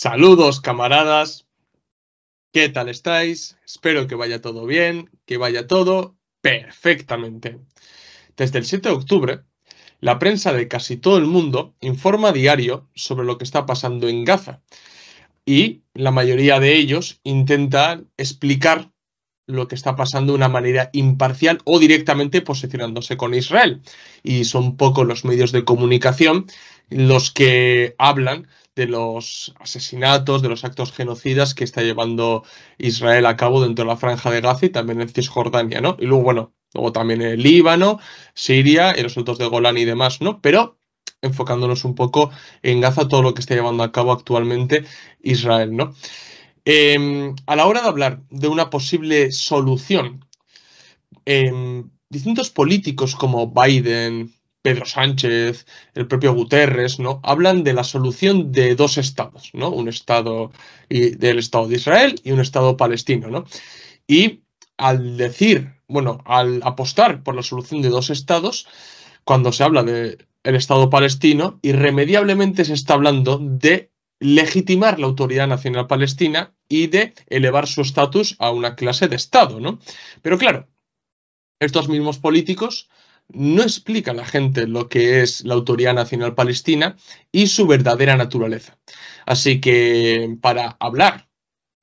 Saludos camaradas, ¿qué tal estáis? Espero que vaya todo bien, que vaya todo perfectamente. Desde el 7 de octubre, la prensa de casi todo el mundo informa a diario sobre lo que está pasando en Gaza y la mayoría de ellos intentan explicar lo que está pasando de una manera imparcial o directamente posicionándose con Israel. Y son pocos los medios de comunicación los que hablan de los asesinatos, de los actos genocidas que está llevando Israel a cabo dentro de la franja de Gaza y también en Cisjordania, ¿no? Y luego, bueno, luego también el Líbano, Siria, y los altos de Golán y demás, ¿no? Pero enfocándonos un poco en Gaza, todo lo que está llevando a cabo actualmente Israel, ¿no? Em, a la hora de hablar de una posible solución, em, distintos políticos como Biden, Pedro Sánchez, el propio Guterres, ¿no? Hablan de la solución de dos estados, ¿no? Un estado y, del Estado de Israel y un estado palestino, ¿no? Y al decir, bueno, al apostar por la solución de dos estados, cuando se habla del Estado palestino, irremediablemente se está hablando de legitimar la autoridad nacional palestina y de elevar su estatus a una clase de Estado, ¿no? Pero claro, estos mismos políticos no explica a la gente lo que es la Autoridad Nacional Palestina y su verdadera naturaleza. Así que para hablar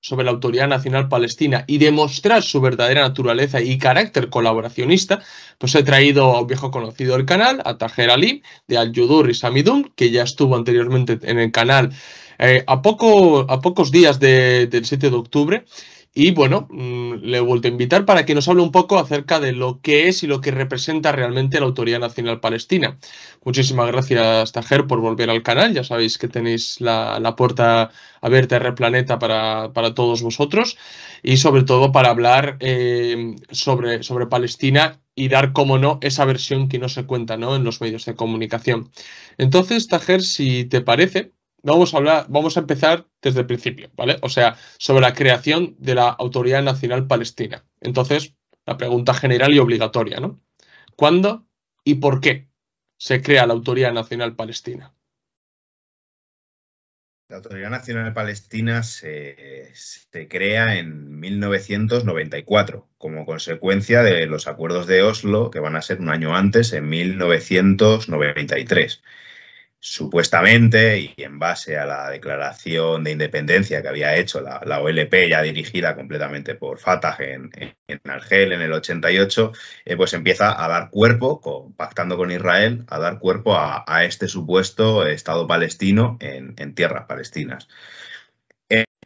sobre la Autoridad Nacional Palestina y demostrar su verdadera naturaleza y carácter colaboracionista, pues he traído a un viejo conocido del canal, a Tajer Ali, de Al-Yudur y Samidun, que ya estuvo anteriormente en el canal eh, a, pocos días del 7 de octubre, y bueno, mm, le he vuelto a invitar para que nos hable un poco acerca de lo que es y lo que representa realmente la Autoridad Nacional Palestina. Muchísimas gracias, Tajer, por volver al canal. Ya sabéis que tenéis la, puerta abierta a Replaneta para, para todos vosotros y sobre todo para hablar eh, sobre, sobre Palestina y dar, como no, esa versión que no se cuenta ¿no? en los medios de comunicación. Entonces, Tajer, si te parece, vamos a hablar, vamos a empezar desde el principio, ¿vale? O sea, sobre la creación de la Autoridad Nacional Palestina. Entonces, la pregunta general y obligatoria, ¿no? ¿Cuándo y por qué se crea la Autoridad Nacional Palestina? La Autoridad Nacional Palestina se, se, crea en 1994 como consecuencia de los acuerdos de Oslo que van a ser un año antes, en 1993 supuestamente, y en base a la declaración de independencia que había hecho la, OLP, ya dirigida completamente por Fatah en, en Argel en el 88, eh, pues empieza a dar cuerpo, pactando con Israel, a dar cuerpo a, este supuesto Estado palestino en, en tierras palestinas.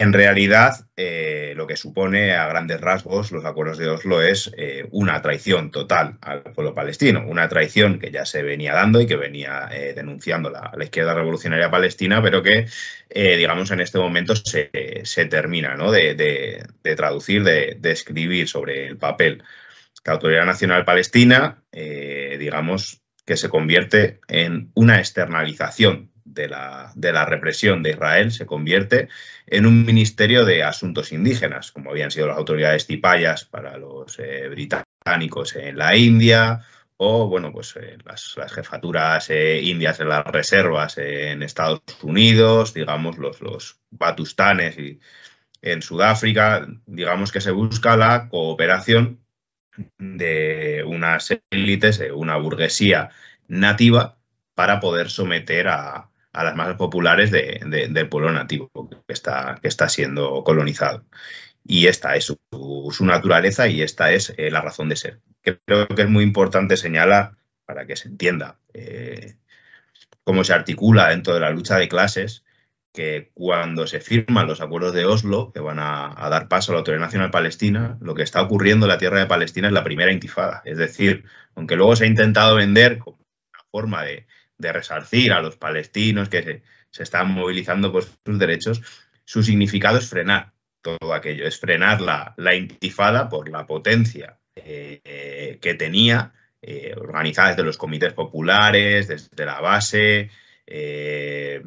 En realidad, eh, lo que supone a grandes rasgos los acuerdos de Oslo es eh, una traición total al pueblo palestino, una traición que ya se venía dando y que venía eh, denunciando la, izquierda revolucionaria palestina, pero que, digamos, en este momento se, termina ¿no? de, traducir, de, de, escribir sobre el papel. La Autoridad Nacional Palestina, digamos, que se convierte en una externalización de la, de la, represión de Israel se convierte en un ministerio de asuntos indígenas, como habían sido las autoridades tipayas para los eh, británicos en la India o bueno, pues eh, las, jefaturas eh, indias en las reservas en Estados Unidos, digamos, los, los batustanes y, en Sudáfrica, digamos que se busca la cooperación de unas élites, una burguesía nativa, para poder someter a, a las más populares de, del pueblo nativo que está, que está siendo colonizado. Y esta es su, naturaleza y esta es eh, la razón de ser. Creo que es muy importante señalar, para que se entienda eh, cómo se articula dentro de la lucha de clases, que cuando se firman los acuerdos de Oslo, que van a, a dar paso a la Autoridad Nacional Palestina, lo que está ocurriendo en la tierra de Palestina es la primera intifada. Es decir, aunque luego se ha intentado vender como una forma de, de resarcir a los palestinos que se, están movilizando por sus derechos, su significado es frenar todo aquello, es frenar la, la intifada por la potencia eh, que tenía, eh, organizada desde los comités populares, desde la base, eh,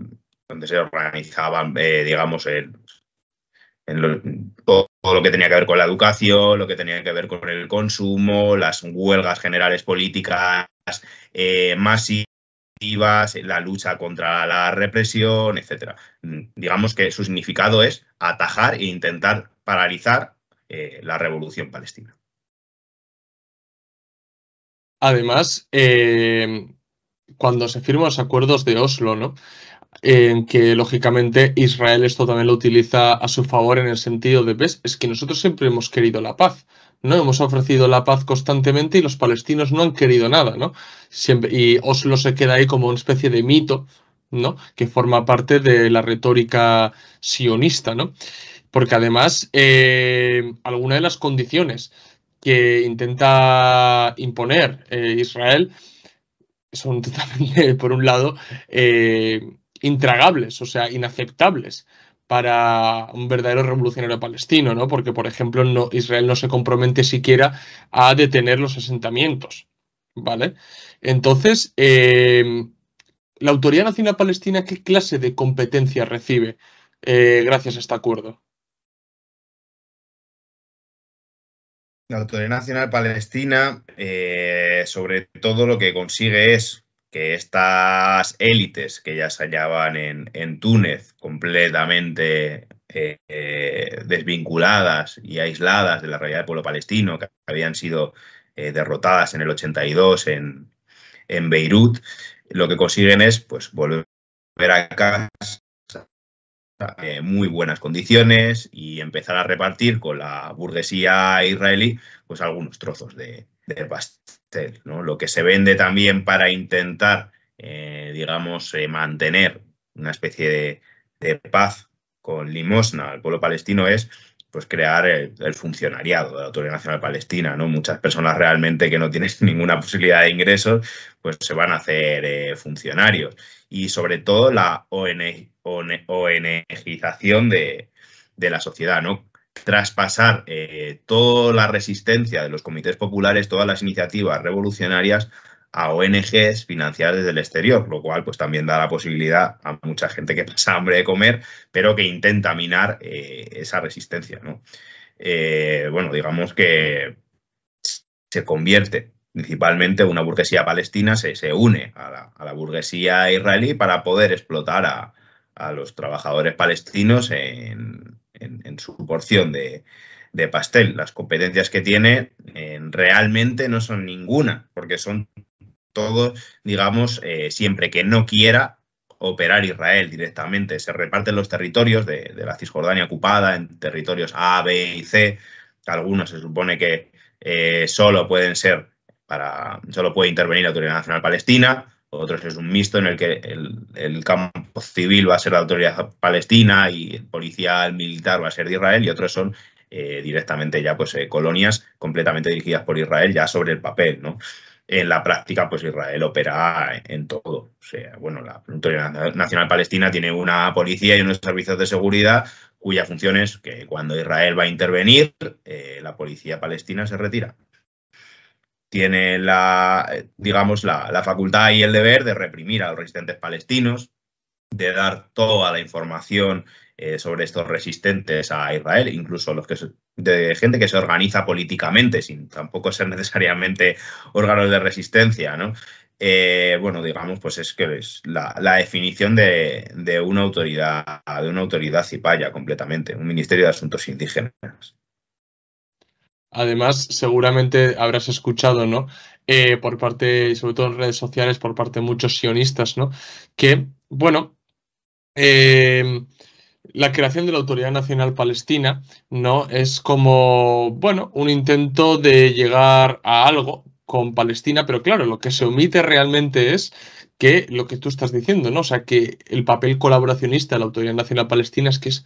donde se organizaban, digamos, en todo, lo que tenía que ver con la educación, lo que tenía que ver con el consumo, las huelgas generales políticas masivas la lucha contra la represión, etcétera. Mm, digamos que su significado es atajar e intentar paralizar eh, la revolución palestina. Además, eh, cuando se firman los acuerdos de Oslo, ¿no? en que lógicamente Israel esto también lo utiliza a su favor en el sentido de, ves, es que nosotros siempre hemos querido la paz, ¿no? Hemos ofrecido la paz constantemente y los palestinos no han querido nada, ¿no? Siempre, y Oslo se queda ahí como una especie de mito, ¿no? Que forma parte de la retórica sionista, ¿no? Porque además, eh, alguna de las condiciones que intenta imponer eh, Israel son totalmente, por un lado, eh, intragables, o sea, inaceptables para un verdadero revolucionario palestino, ¿no? Porque, por ejemplo, Israel no se compromete siquiera a detener los asentamientos, ¿vale? Entonces, eh, ¿la Autoridad Nacional Palestina qué clase de competencia recibe eh, gracias a este acuerdo? La Autoridad Nacional Palestina, eh, sobre todo lo que consigue es que estas élites que ya se hallaban en, Túnez completamente eh, desvinculadas y aisladas de la realidad del pueblo palestino, que habían sido eh, derrotadas en el 82 en, Beirut, lo que consiguen es pues, volver a casa en eh, muy buenas condiciones y empezar a repartir con la burguesía israelí pues algunos trozos de, pastel. ¿no? Lo que se vende también para intentar, eh, digamos, eh, mantener una especie de, paz con limosna al pueblo palestino es pues crear el, funcionariado de la Autoridad Nacional Palestina, ¿no? Muchas personas realmente que no tienen ninguna posibilidad de ingresos, pues se van a hacer eh, funcionarios. Y sobre todo la ONGización de la sociedad, ¿no? traspasar eh, toda la resistencia de los comités populares, todas las iniciativas revolucionarias a ONGs financiadas desde el exterior, lo cual pues también da la posibilidad a mucha gente que pasa hambre de comer, pero que intenta minar eh, esa resistencia. Eh, bueno, digamos que se convierte principalmente una burguesía palestina, se, une a la, burguesía israelí para poder explotar a los trabajadores palestinos en, en, su porción de, pastel. Las competencias que tiene eh, realmente no son ninguna, porque son todos, digamos, eh, siempre que no quiera operar Israel directamente. Se reparten los territorios de, la Cisjordania ocupada en territorios A, B y C. Algunos se supone que eh, solo pueden ser para, solo puede intervenir la Autoridad Nacional Palestina otros es un mixto en el que el, campo civil va a ser la autoridad palestina y el policial militar va a ser de Israel y otros son eh, directamente ya pues eh, colonias completamente dirigidas por Israel ya sobre el papel, ¿no? En la práctica, pues Israel opera en todo. O sea, bueno, la Autoridad Nacional Palestina tiene una policía y unos servicios de seguridad cuya función es que cuando Israel va a intervenir, eh, la policía palestina se retira tiene la, digamos, la, facultad y el deber de reprimir a los resistentes palestinos, de dar toda la información eh, sobre estos resistentes a Israel, incluso los que de gente que se organiza políticamente, sin tampoco ser necesariamente órganos de resistencia, ¿no? Eh, bueno, digamos, pues es que es la, definición de, de, una autoridad, de una autoridad cipaya completamente, un Ministerio de Asuntos Indígenas. Además, seguramente habrás escuchado, ¿no? Eh, por parte, sobre todo en redes sociales, por parte de muchos sionistas, ¿no? Que, bueno, eh, la creación de la Autoridad Nacional Palestina, ¿no? Es como, bueno, un intento de llegar a algo con Palestina, pero claro, lo que se omite realmente es que lo que tú estás diciendo, ¿no? O sea, que el papel colaboracionista de la Autoridad Nacional Palestina es que es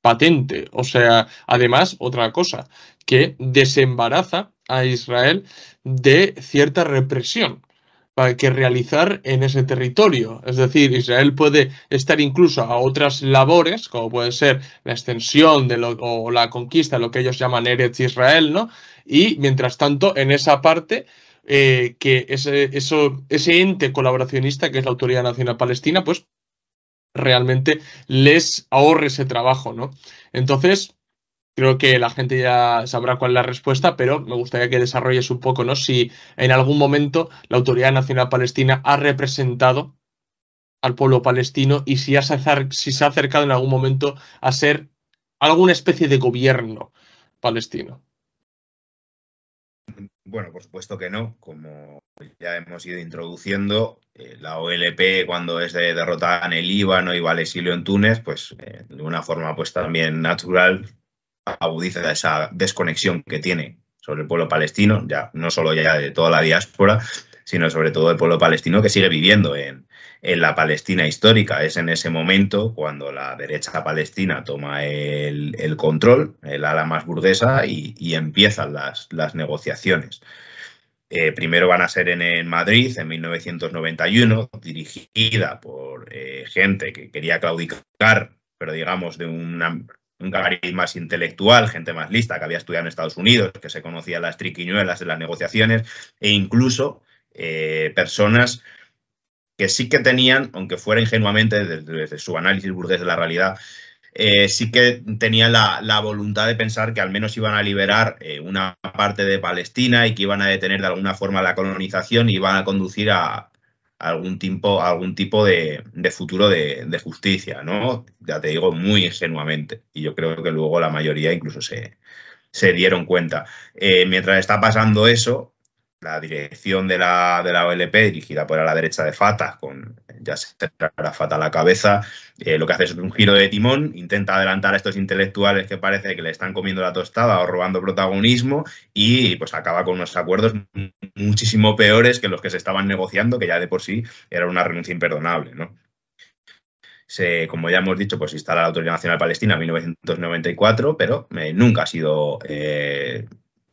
patente. O sea, además, otra cosa, que desembaraza a Israel de cierta represión que realizar en ese territorio. Es decir, Israel puede estar incluso a otras labores, como puede ser la extensión de o la conquista, lo que ellos llaman Eretz Israel, ¿no? Y mientras tanto, en esa parte, eh, que ese, eso, ese ente colaboracionista, que es la Autoridad Nacional Palestina, pues realmente les ahorre ese trabajo, ¿no? Entonces, creo que la gente ya sabrá cuál es la respuesta, pero me gustaría que desarrolles un poco, ¿no? Si en algún momento la Autoridad Nacional Palestina ha representado al pueblo palestino y si, si se ha acercado en algún momento a ser alguna especie de gobierno palestino. Bueno, por supuesto que no. Como ya hemos ido introduciendo, eh, la OLP cuando es de derrotada en el Líbano y exilio en Túnez, pues eh, de una forma pues también natural agudiza esa desconexión que tiene sobre el pueblo palestino, ya no solo ya de toda la diáspora, sino sobre todo el pueblo palestino que sigue viviendo en, la Palestina histórica. Es en ese momento cuando la derecha palestina toma el, control, el ala más burguesa, y, empiezan las, las negociaciones. Eh, primero van a ser en, Madrid en 1991, dirigida por eh, gente que quería claudicar, pero digamos de una un cariz más intelectual, gente más lista que había estudiado en Estados Unidos, que se conocía las triquiñuelas de las negociaciones, e incluso eh, personas que sí que tenían, aunque fuera ingenuamente desde, su análisis burgués de la realidad, eh, sí que tenían la, voluntad de pensar que al menos iban a liberar eh, una parte de Palestina y que iban a detener de alguna forma la colonización y iban a conducir a, algún tipo, algún tipo de, futuro de, justicia, ¿no? Ya te digo, muy ingenuamente. Y yo creo que luego la mayoría incluso se, se dieron cuenta. Eh, mientras está pasando eso, la dirección de la, de OLP, dirigida por la derecha de Fata, con ya se la Fata a la cabeza, eh, lo que hace es un giro de timón, intenta adelantar a estos intelectuales que parece que le están comiendo la tostada o robando protagonismo y pues acaba con unos acuerdos muchísimo peores que los que se estaban negociando, que ya de por sí era una renuncia imperdonable, como ya hemos dicho, pues instala la Autoridad Nacional Palestina en 1994, pero eh, nunca ha sido eh,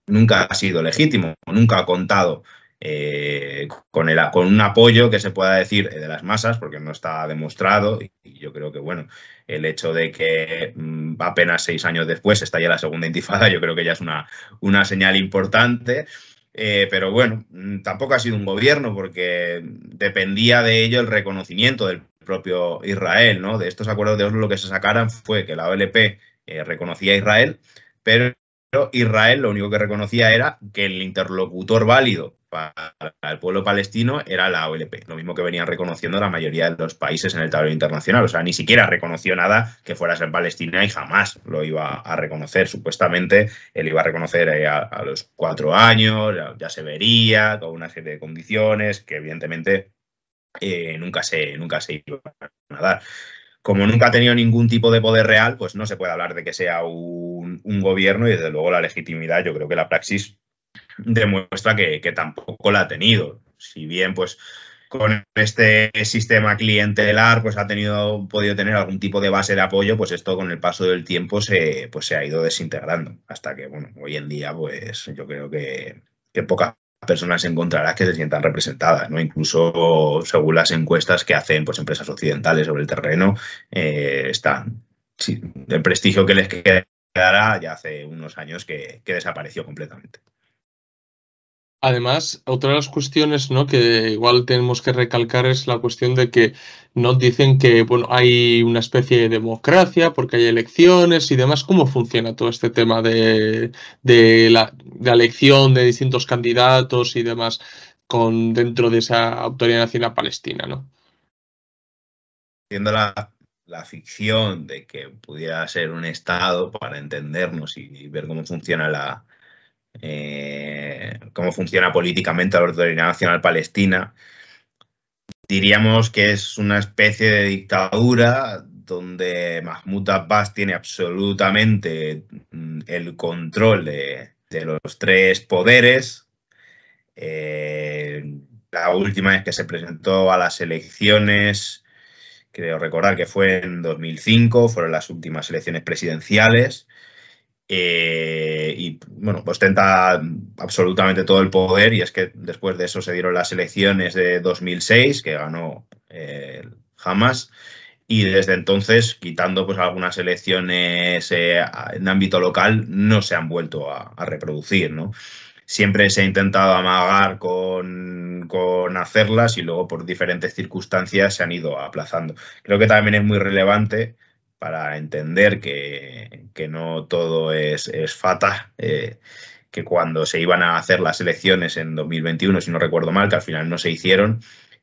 nunca ha sido legítimo, nunca ha contado eh, con, con un apoyo que se pueda decir eh, de las masas, porque no está demostrado. Y yo creo que, bueno, el hecho de que mm, apenas seis años después estalla la segunda intifada, yo creo que ya es una, una señal importante. Eh, pero bueno, mm, tampoco ha sido un gobierno porque dependía de ello el reconocimiento del propio Israel, ¿no? De estos acuerdos de Oslo lo que se sacaran fue que la OLP reconocía a Israel, pero pero Israel lo único que reconocía era que el interlocutor válido para el pueblo palestino era la OLP, lo mismo que venían reconociendo la mayoría de los países en el tablero internacional. O sea, ni siquiera reconoció nada que fuera a ser Palestina y jamás lo iba a reconocer. Supuestamente él iba a reconocer a, los cuatro años, ya, se vería, con una serie de condiciones que evidentemente eh, nunca, se, nunca se iba a dar como nunca ha tenido ningún tipo de poder real, pues no se puede hablar de que sea un, gobierno y desde luego la legitimidad, yo creo que la praxis demuestra que, tampoco la ha tenido. Si bien, pues con este sistema clientelar, pues ha tenido, podido tener algún tipo de base de apoyo, pues esto con el paso del tiempo se, pues se ha ido desintegrando. Hasta que, bueno, hoy en día, pues yo creo que, que poca personas encontrarás que se sientan representadas, ¿no? Incluso según las encuestas que hacen pues, empresas occidentales sobre el terreno, eh, están. el prestigio que les quedará ya hace unos años que, desapareció completamente. Además, otra de las cuestiones ¿no? que igual tenemos que recalcar es la cuestión de que dicen que bueno, hay una especie de democracia porque hay elecciones y demás. ¿Cómo funciona todo este tema de, de la, elección de distintos candidatos y demás con, dentro de esa autoridad nacional palestina? ¿no? Siendo la, la, ficción de que pudiera ser un Estado para entendernos y, ver cómo funciona la... Eh, cómo funciona políticamente la autoridad nacional palestina, diríamos que es una especie de dictadura donde Mahmoud Abbas tiene absolutamente mm, el control de, los tres poderes. Eh, la última vez que se presentó a las elecciones, creo recordar que fue en 2005, fueron las últimas elecciones presidenciales. Eh, y bueno, ostenta pues absolutamente todo el poder y es que después de eso se dieron las elecciones de 2006 que ganó jamás. Eh, Hamas y desde entonces, quitando pues algunas elecciones eh, en ámbito local, no se han vuelto a, reproducir, ¿no? Siempre se ha intentado amagar con, con hacerlas y luego por diferentes circunstancias se han ido aplazando. Creo que también es muy relevante para entender que, no todo es, es fata. Eh, que cuando se iban a hacer las elecciones en 2021, si no recuerdo mal, que al final no se hicieron,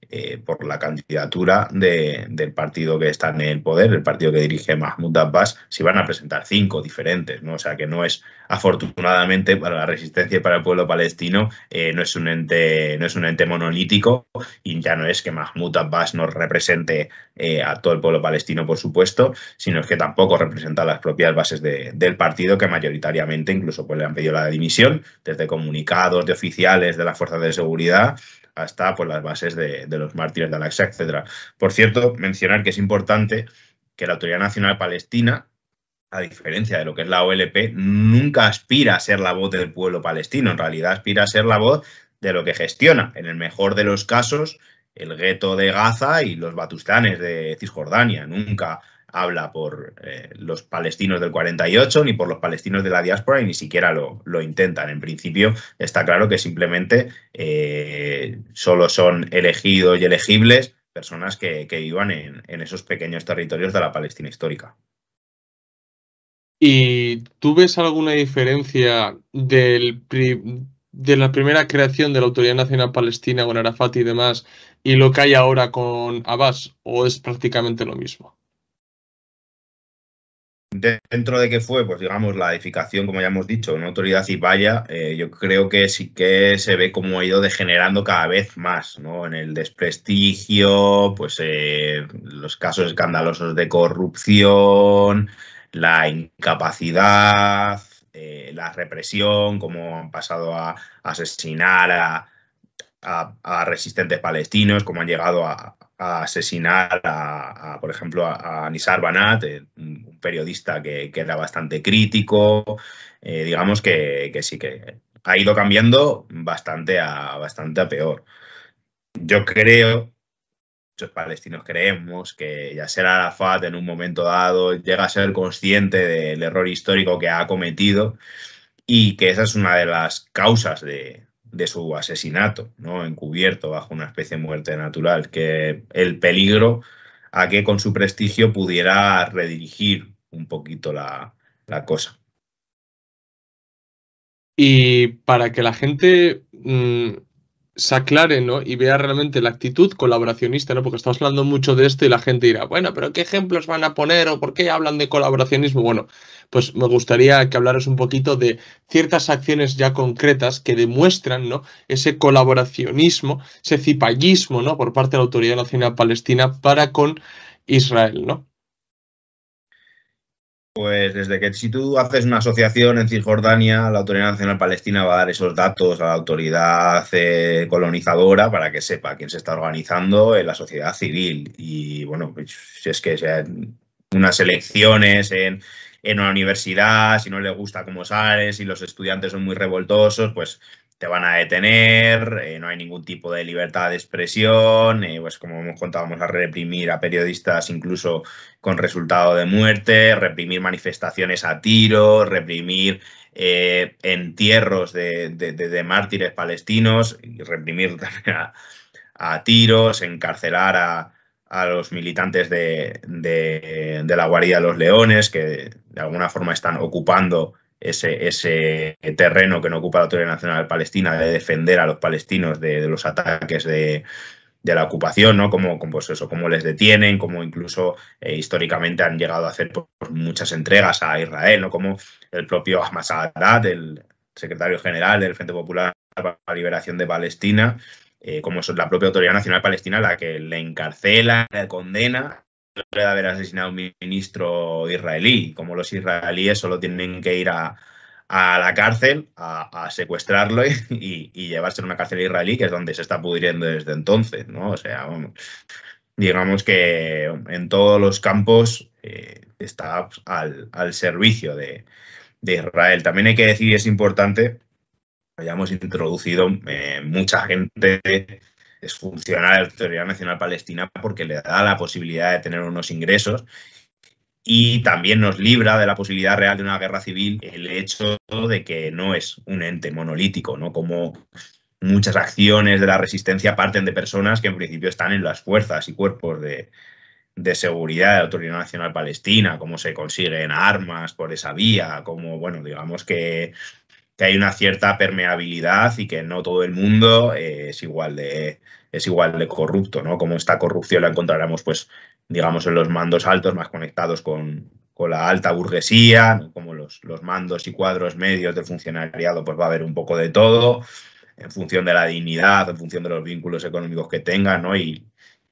eh, por la candidatura del partido que está en el poder, el partido que dirige Mahmoud Abbas, se van a presentar cinco diferentes, ¿no? O sea que no es, afortunadamente, para la resistencia y para el pueblo palestino, eh, no, es un ente, no es un ente monolítico y ya no es que Mahmoud Abbas nos represente eh, a todo el pueblo palestino, por supuesto, sino es que tampoco representa las propias bases del partido que mayoritariamente incluso pues, le han pedido la dimisión, desde comunicados de oficiales de las fuerzas de seguridad hasta pues, las bases de, de los mártires de Al-Aqsa, etc. Por cierto, mencionar que es importante que la Autoridad Nacional Palestina, a diferencia de lo que es la OLP, nunca aspira a ser la voz del pueblo palestino, en realidad aspira a ser la voz de lo que gestiona, en el mejor de los casos, el gueto de Gaza y los batustanes de Cisjordania, nunca habla por eh, los palestinos del 48 ni por los palestinos de la diáspora y ni siquiera lo, intentan. En principio está claro que simplemente eh, solo son elegidos y elegibles personas que, que vivan en, esos pequeños territorios de la Palestina histórica. ¿Y tú ves alguna diferencia de la primera creación de la Autoridad Nacional Palestina con Arafat y demás y lo que hay ahora con Abbas o es prácticamente lo mismo? Dentro de que fue, pues digamos, la edificación, como ya hemos dicho, una autoridad y vaya, eh, yo creo que sí que se ve cómo ha ido degenerando cada vez más, ¿no? En el desprestigio, pues eh, los casos escandalosos de corrupción, la incapacidad, eh, la represión, cómo han pasado a asesinar a resistentes palestinos, cómo han llegado a, asesinar a, por ejemplo, a, Nisar Banat, eh, un periodista que, era bastante crítico, eh, digamos que, sí que ha ido cambiando bastante a, bastante a peor. Yo creo, muchos palestinos creemos que ya Yasser Arafat en un momento dado llega a ser consciente del error histórico que ha cometido y que esa es una de las causas de, de su asesinato, ¿no? encubierto bajo una especie de muerte natural, que el peligro a que con su prestigio pudiera redirigir un poquito la, cosa. Y para que la gente mm, se aclare ¿no? y vea realmente la actitud colaboracionista, ¿no? porque estamos hablando mucho de esto y la gente dirá, bueno, pero ¿qué ejemplos van a poner o por qué hablan de colaboracionismo? Bueno, pues me gustaría que hablaros un poquito de ciertas acciones ya concretas que demuestran ¿no? ese colaboracionismo, ese cipallismo ¿no? por parte de la Autoridad Nacional Palestina para con Israel, ¿no? Pues desde que si tú haces una asociación en Cisjordania, la Autoridad Nacional Palestina va a dar esos datos a la autoridad eh, colonizadora para que sepa quién se está organizando en la sociedad civil. Y bueno, pues es que sea unas elecciones en, una universidad, si no le gusta cómo sales, y los estudiantes son muy revoltosos, pues te van a detener, eh, no hay ningún tipo de libertad de expresión, eh, pues como hemos contado, vamos a reprimir a periodistas incluso con resultado de muerte, reprimir manifestaciones a tiro, reprimir eh, entierros de, mártires palestinos, reprimir a tiros, encarcelar a, a los militantes de, la Guardia de los leones, que de alguna forma están ocupando ese, ese terreno que no ocupa la Autoridad Nacional Palestina, de defender a los palestinos de, los ataques de, la ocupación, ¿no? Como, como pues eso, cómo les detienen, cómo incluso eh, históricamente han llegado a hacer pues, muchas entregas a Israel, ¿no? Como el propio Ahmad Sadat, el secretario general del Frente Popular para la Liberación de Palestina, eh, como es la propia Autoridad Nacional Palestina, la que le encarcela, le condena de haber asesinado a un ministro israelí. Como los israelíes solo tienen que ir a, la cárcel, a, secuestrarlo y, llevarse a una cárcel israelí, que es donde se está pudriendo desde entonces, ¿no? O sea, digamos que en todos los campos eh, está al, servicio de, de Israel. También hay que decir, es importante, hayamos introducido eh, mucha gente es funcional a la Autoridad Nacional Palestina porque le da la posibilidad de tener unos ingresos y también nos libra de la posibilidad real de una guerra civil el hecho de que no es un ente monolítico, ¿no? Como muchas acciones de la resistencia parten de personas que en principio están en las fuerzas y cuerpos de, seguridad de la Autoridad Nacional Palestina, como se consiguen armas por esa vía, como, bueno, digamos que que hay una cierta permeabilidad y que no todo el mundo eh, es igual de es igual de corrupto, ¿no? Como esta corrupción la encontraremos, pues, digamos, en los mandos altos más conectados con, la alta burguesía, como los, los, mandos y cuadros medios del funcionariado, pues va a haber un poco de todo, en función de la dignidad, en función de los vínculos económicos que tengan, ¿no?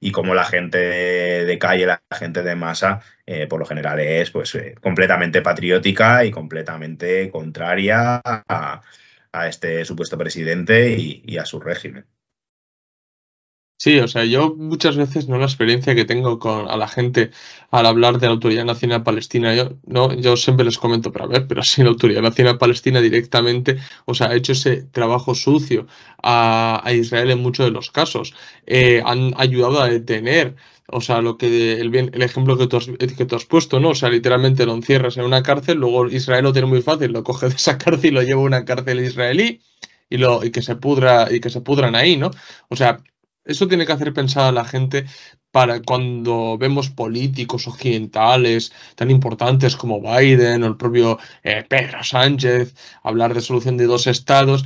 y como la gente de calle, la gente de masa, eh, por lo general es pues, eh, completamente patriótica y completamente contraria a, este supuesto presidente y, a su régimen. Sí, o sea, yo muchas veces no la experiencia que tengo con a la gente al hablar de la Autoridad Nacional Palestina, yo no, yo siempre les comento, para ver, pero si la Autoridad Nacional Palestina directamente, o sea, ha hecho ese trabajo sucio a, Israel en muchos de los casos, eh, han ayudado a detener, o sea, lo que el, bien, el ejemplo que tú, has, que tú has puesto, ¿no? O sea, literalmente lo encierras en una cárcel, luego Israel lo tiene muy fácil, lo coge de esa cárcel y lo lleva a una cárcel israelí y, lo, y que se pudra y que se pudran ahí, ¿no? O sea, eso tiene que hacer pensar a la gente para cuando vemos políticos occidentales tan importantes como Biden o el propio eh, Pedro Sánchez hablar de solución de dos estados.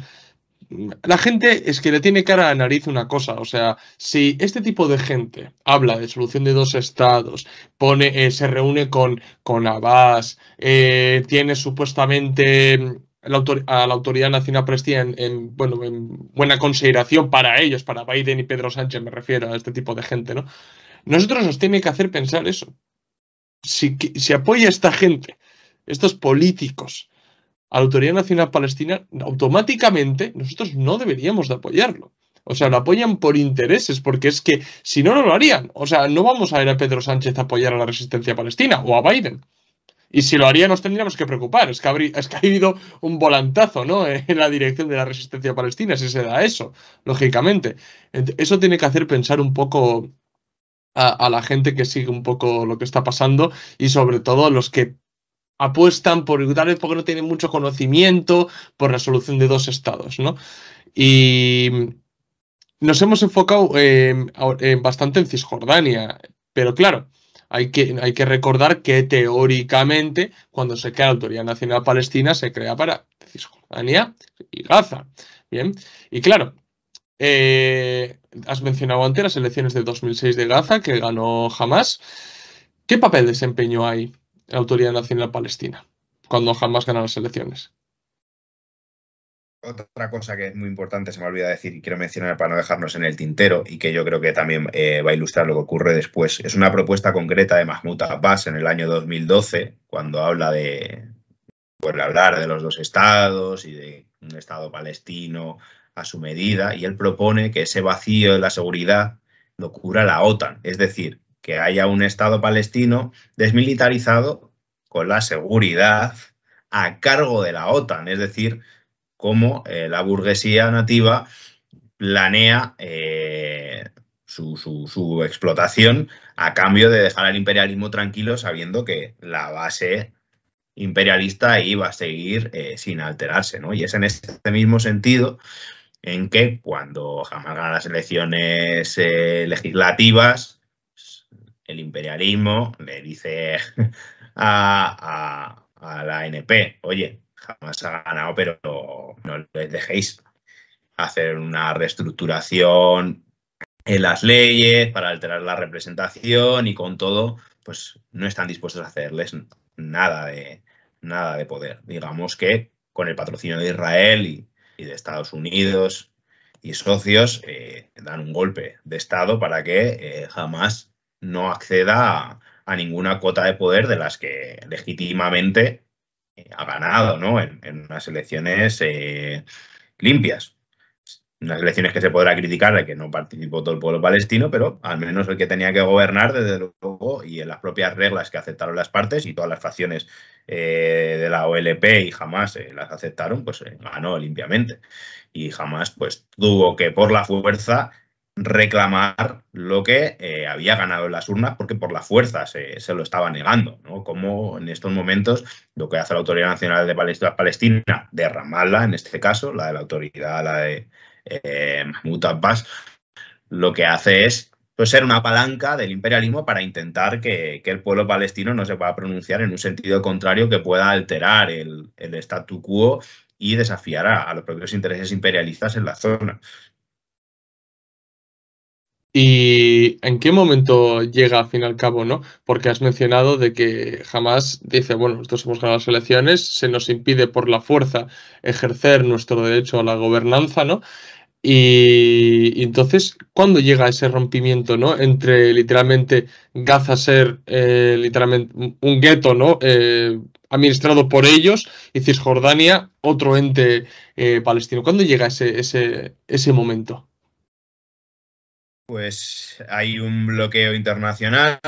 La gente es que le tiene cara a la nariz una cosa, o sea, si este tipo de gente habla de solución de dos estados, pone, eh, se reúne con, con Abbas, eh, tiene supuestamente a la Autoridad Nacional Palestina en, bueno, en buena consideración para ellos, para Biden y Pedro Sánchez, me refiero a este tipo de gente, ¿no? Nosotros nos tiene que hacer pensar eso. Si, si apoya esta gente, estos políticos, a la Autoridad Nacional Palestina, automáticamente nosotros no deberíamos de apoyarlo. O sea, lo apoyan por intereses, porque es que si no, no lo harían. O sea, no vamos a ir a Pedro Sánchez a apoyar a la resistencia palestina o a Biden. Y si lo haría, nos tendríamos que preocupar. Es que, ha habido un volantazo ¿no? en la dirección de la resistencia palestina, si se da eso, lógicamente. Eso tiene que hacer pensar un poco a, la gente que sigue un poco lo que está pasando y sobre todo a los que apuestan por, tal vez porque no tienen mucho conocimiento, por la solución de dos estados. ¿no? Y nos hemos enfocado eh, eh, bastante en Cisjordania, pero claro hay que, recordar que teóricamente, cuando se crea la Autoridad Nacional Palestina, se crea para Cisjordania y Gaza. Bien, y claro, eh, has mencionado antes las elecciones de 2006 de Gaza que ganó Hamas. ¿Qué papel desempeñó ahí la Autoridad Nacional Palestina cuando Hamas ganó las elecciones? Otra cosa que es muy importante, se me olvida decir y quiero mencionar para no dejarnos en el tintero y que yo creo que también eh, va a ilustrar lo que ocurre después, es una propuesta concreta de Mahmoud Abbas en el año 2012, cuando habla pues, de, hablar de los dos estados y de un estado palestino a su medida, y él propone que ese vacío de la seguridad lo cura la OTAN, es decir, que haya un estado palestino desmilitarizado con la seguridad a cargo de la OTAN, es decir, cómo eh, la burguesía nativa planea eh, su, explotación a cambio de dejar al imperialismo tranquilo sabiendo que la base imperialista iba a seguir eh, sin alterarse, ¿no? Y es en este mismo sentido en que cuando jamás ganan las elecciones legislativas, el imperialismo le dice a, a la NP, oye, jamás ha ganado, pero no les dejéis hacer una reestructuración en las leyes para alterar la representación y con todo, pues no están dispuestos a hacerles nada de, nada de poder. Digamos que con el patrocinio de Israel y, de Estados Unidos y socios eh, dan un golpe de Estado para que eh, jamás no acceda a, a, ninguna cuota de poder de las que legítimamente ha ganado, ¿no? En, unas elecciones eh, limpias. Unas elecciones que se podrá criticar de que no participó todo el pueblo palestino, pero al menos el que tenía que gobernar, desde luego, y en las propias reglas que aceptaron las partes y todas las facciones eh, de la OLP y jamás eh, las aceptaron, pues ganó limpiamente. Y jamás, pues tuvo que por la fuerza reclamar lo que eh, había ganado en las urnas porque por la fuerza se, lo estaba negando, ¿no? Como en estos momentos lo que hace la Autoridad Nacional de Palestina, de derramarla, en este caso, la de la autoridad, la de eh, Mahmoud Abbas, lo que hace es pues, ser una palanca del imperialismo para intentar que, el pueblo palestino no se pueda pronunciar en un sentido contrario que pueda alterar el, statu quo y desafiar a los propios intereses imperialistas en la zona. ¿Y en qué momento llega al fin y al cabo, no? Porque has mencionado de que jamás dice, bueno, nosotros hemos ganado las elecciones, se nos impide por la fuerza ejercer nuestro derecho a la gobernanza, ¿no? Y, entonces, ¿cuándo llega ese rompimiento, no? Entre literalmente Gaza ser eh, literalmente un gueto, ¿no? Eh, administrado por ellos y Cisjordania otro ente eh, palestino. ¿Cuándo llega ese, ese, ese momento? Pues hay un bloqueo internacional.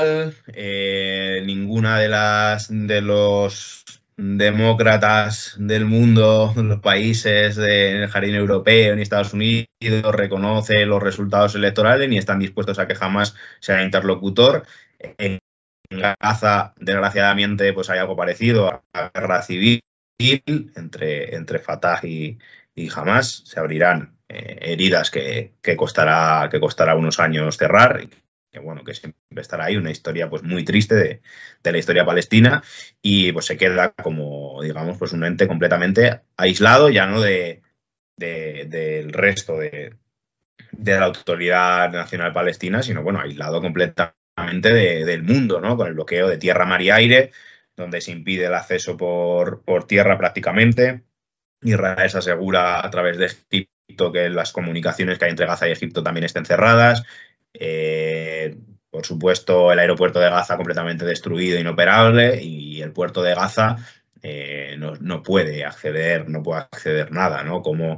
Eh, ninguna de las de los demócratas del mundo, los países del jardín europeo ni Estados Unidos reconoce los resultados electorales ni están dispuestos a que jamás sea interlocutor. En Gaza, desgraciadamente, pues hay algo parecido a la guerra civil entre, entre Fatah y, y Se abrirán eh, heridas que, costará, que costará unos años cerrar, que bueno, que siempre estará ahí, una historia pues muy triste de, la historia palestina, y pues se queda como, digamos, pues un ente completamente aislado, ya no de, del resto de, la autoridad nacional palestina, sino bueno, aislado completamente del mundo, ¿no? Con el bloqueo de tierra, mar y aire, donde se impide el acceso por, por tierra prácticamente. Israel se asegura a través de este que las comunicaciones que hay entre Gaza y Egipto también estén cerradas. Eh, por supuesto, el aeropuerto de Gaza completamente destruido, inoperable, y el puerto de Gaza eh, no, puede acceder, no puede acceder nada, ¿no? Como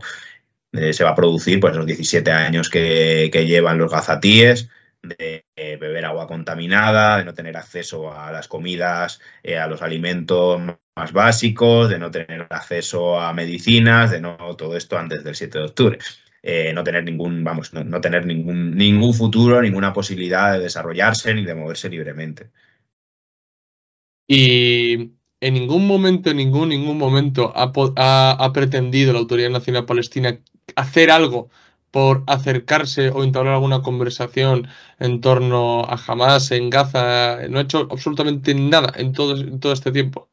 eh, se va a producir pues, los 17 años que, que llevan los gazatíes, de eh, beber agua contaminada, de no tener acceso a las comidas, eh, a los alimentos más básicos, de no tener acceso a medicinas, de no todo esto antes del 7 de octubre. Eh, no tener ningún, vamos, no, tener ningún, ningún futuro, ninguna posibilidad de desarrollarse ni de moverse libremente. Y en ningún momento, en ningún, ningún momento ha pretendido la Autoridad Nacional Palestina hacer algo por acercarse o entablar alguna conversación en torno a Hamas, en Gaza. No ha hecho absolutamente nada en todo, en todo este tiempo.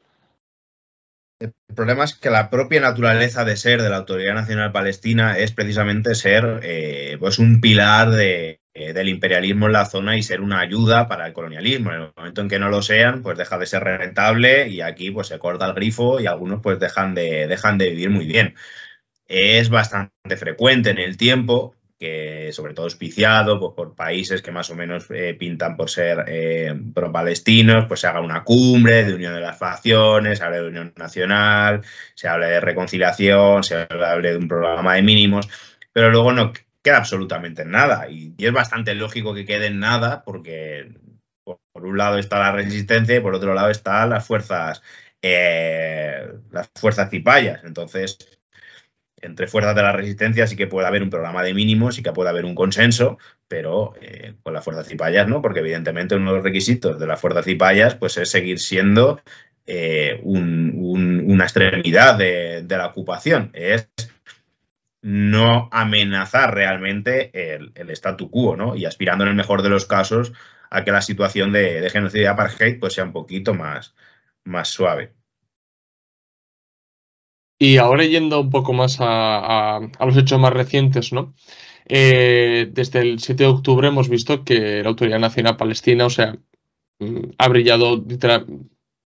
El problema es que la propia naturaleza de ser de la Autoridad Nacional Palestina es precisamente ser eh, pues un pilar eh, del imperialismo en la zona y ser una ayuda para el colonialismo. En el momento en que no lo sean, pues deja de ser rentable y aquí pues se corta el grifo y algunos pues dejan de vivir muy bien es bastante frecuente en el tiempo, que sobre todo auspiciado pues, por países que más o menos eh, pintan por ser eh, pro-palestinos, pues se haga una cumbre de unión de las facciones, se hable de unión nacional, se hable de reconciliación, se hable de un programa de mínimos, pero luego no queda absolutamente en nada. Y, es bastante lógico que quede en nada porque por, un lado está la resistencia y por otro lado están las fuerzas, eh, las fuerzas cipayas. Entonces, entre fuerzas de la resistencia sí que puede haber un programa de mínimos, y que puede haber un consenso, pero eh, con las fuerzas cipayas no, porque evidentemente uno de los requisitos de las fuerzas cipayas pues, es seguir siendo eh, una extremidad de, la ocupación, es no amenazar realmente el, statu quo, ¿no? Y aspirando en el mejor de los casos a que la situación de, genocidio y apartheid pues, sea un poquito más, más suave. Y ahora yendo un poco más a, los hechos más recientes, ¿no? Eh, desde el 7 de octubre hemos visto que la Autoridad Nacional Palestina, o sea, mm, ha brillado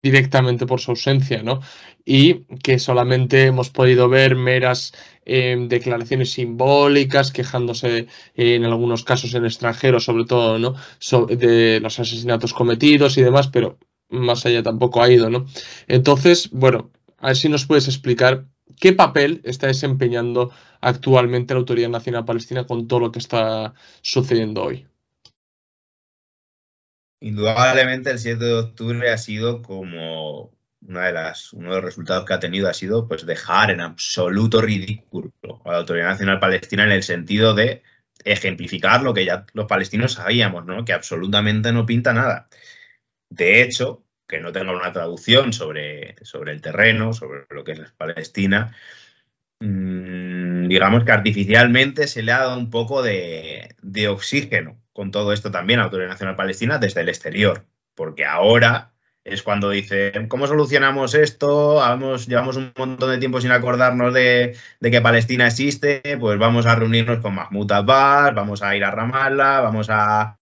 directamente por su ausencia, ¿no? Y que solamente hemos podido ver meras em, declaraciones simbólicas, quejándose en algunos casos en extranjeros sobre todo, ¿no? de los asesinatos cometidos y demás, pero más allá tampoco ha ido, ¿no? Entonces, bueno, a ver si nos puedes explicar qué papel está desempeñando actualmente la Autoridad Nacional Palestina con todo lo que está sucediendo hoy. Indudablemente el 7 de octubre ha sido como una de las, uno de los resultados que ha tenido ha sido pues dejar en absoluto ridículo a la Autoridad Nacional Palestina en el sentido de ejemplificar lo que ya los palestinos sabíamos, ¿no? Que absolutamente no pinta nada. De hecho, que no tenga una traducción sobre, sobre el terreno, sobre lo que es Palestina, mm, digamos que artificialmente se le ha dado un poco de, oxígeno con todo esto también a la Autoridad Nacional Palestina desde el exterior, porque ahora es cuando dice ¿cómo solucionamos esto? llevamos un montón de tiempo sin acordarnos de, de, que Palestina existe, pues vamos a reunirnos con Mahmoud Abbas, vamos a ir a Ramallah, vamos a,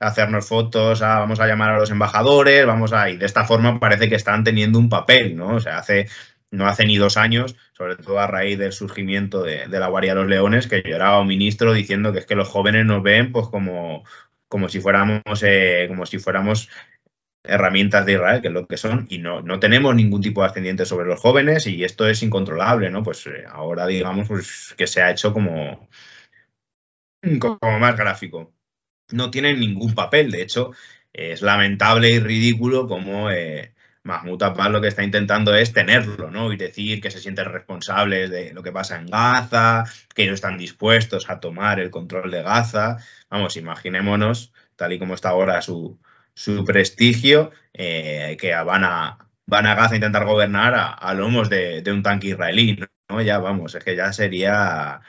hacernos fotos, ah, vamos a llamar a los embajadores, vamos a... Y de esta forma parece que están teniendo un papel, ¿no? O sea, hace no hace ni dos años, sobre todo a raíz del surgimiento de, la Guardia de los Leones, que lloraba un ministro diciendo que es que los jóvenes nos ven pues como, como si fuéramos, eh, como si fuéramos herramientas de Israel, que es lo que son, y no, no tenemos ningún tipo de ascendiente sobre los jóvenes, y esto es incontrolable, ¿no? Pues eh, ahora digamos pues, que se ha hecho como, como más gráfico no tienen ningún papel. De hecho, es lamentable y ridículo como eh, Mahmoud Abbas lo que está intentando es tenerlo, ¿no? Y decir que se sienten responsables de lo que pasa en Gaza, que no están dispuestos a tomar el control de Gaza. Vamos, imaginémonos, tal y como está ahora su, prestigio, eh, que van a, van a Gaza a intentar gobernar a, a lomos de, de, un tanque israelí, ¿no? Ya vamos, es que ya sería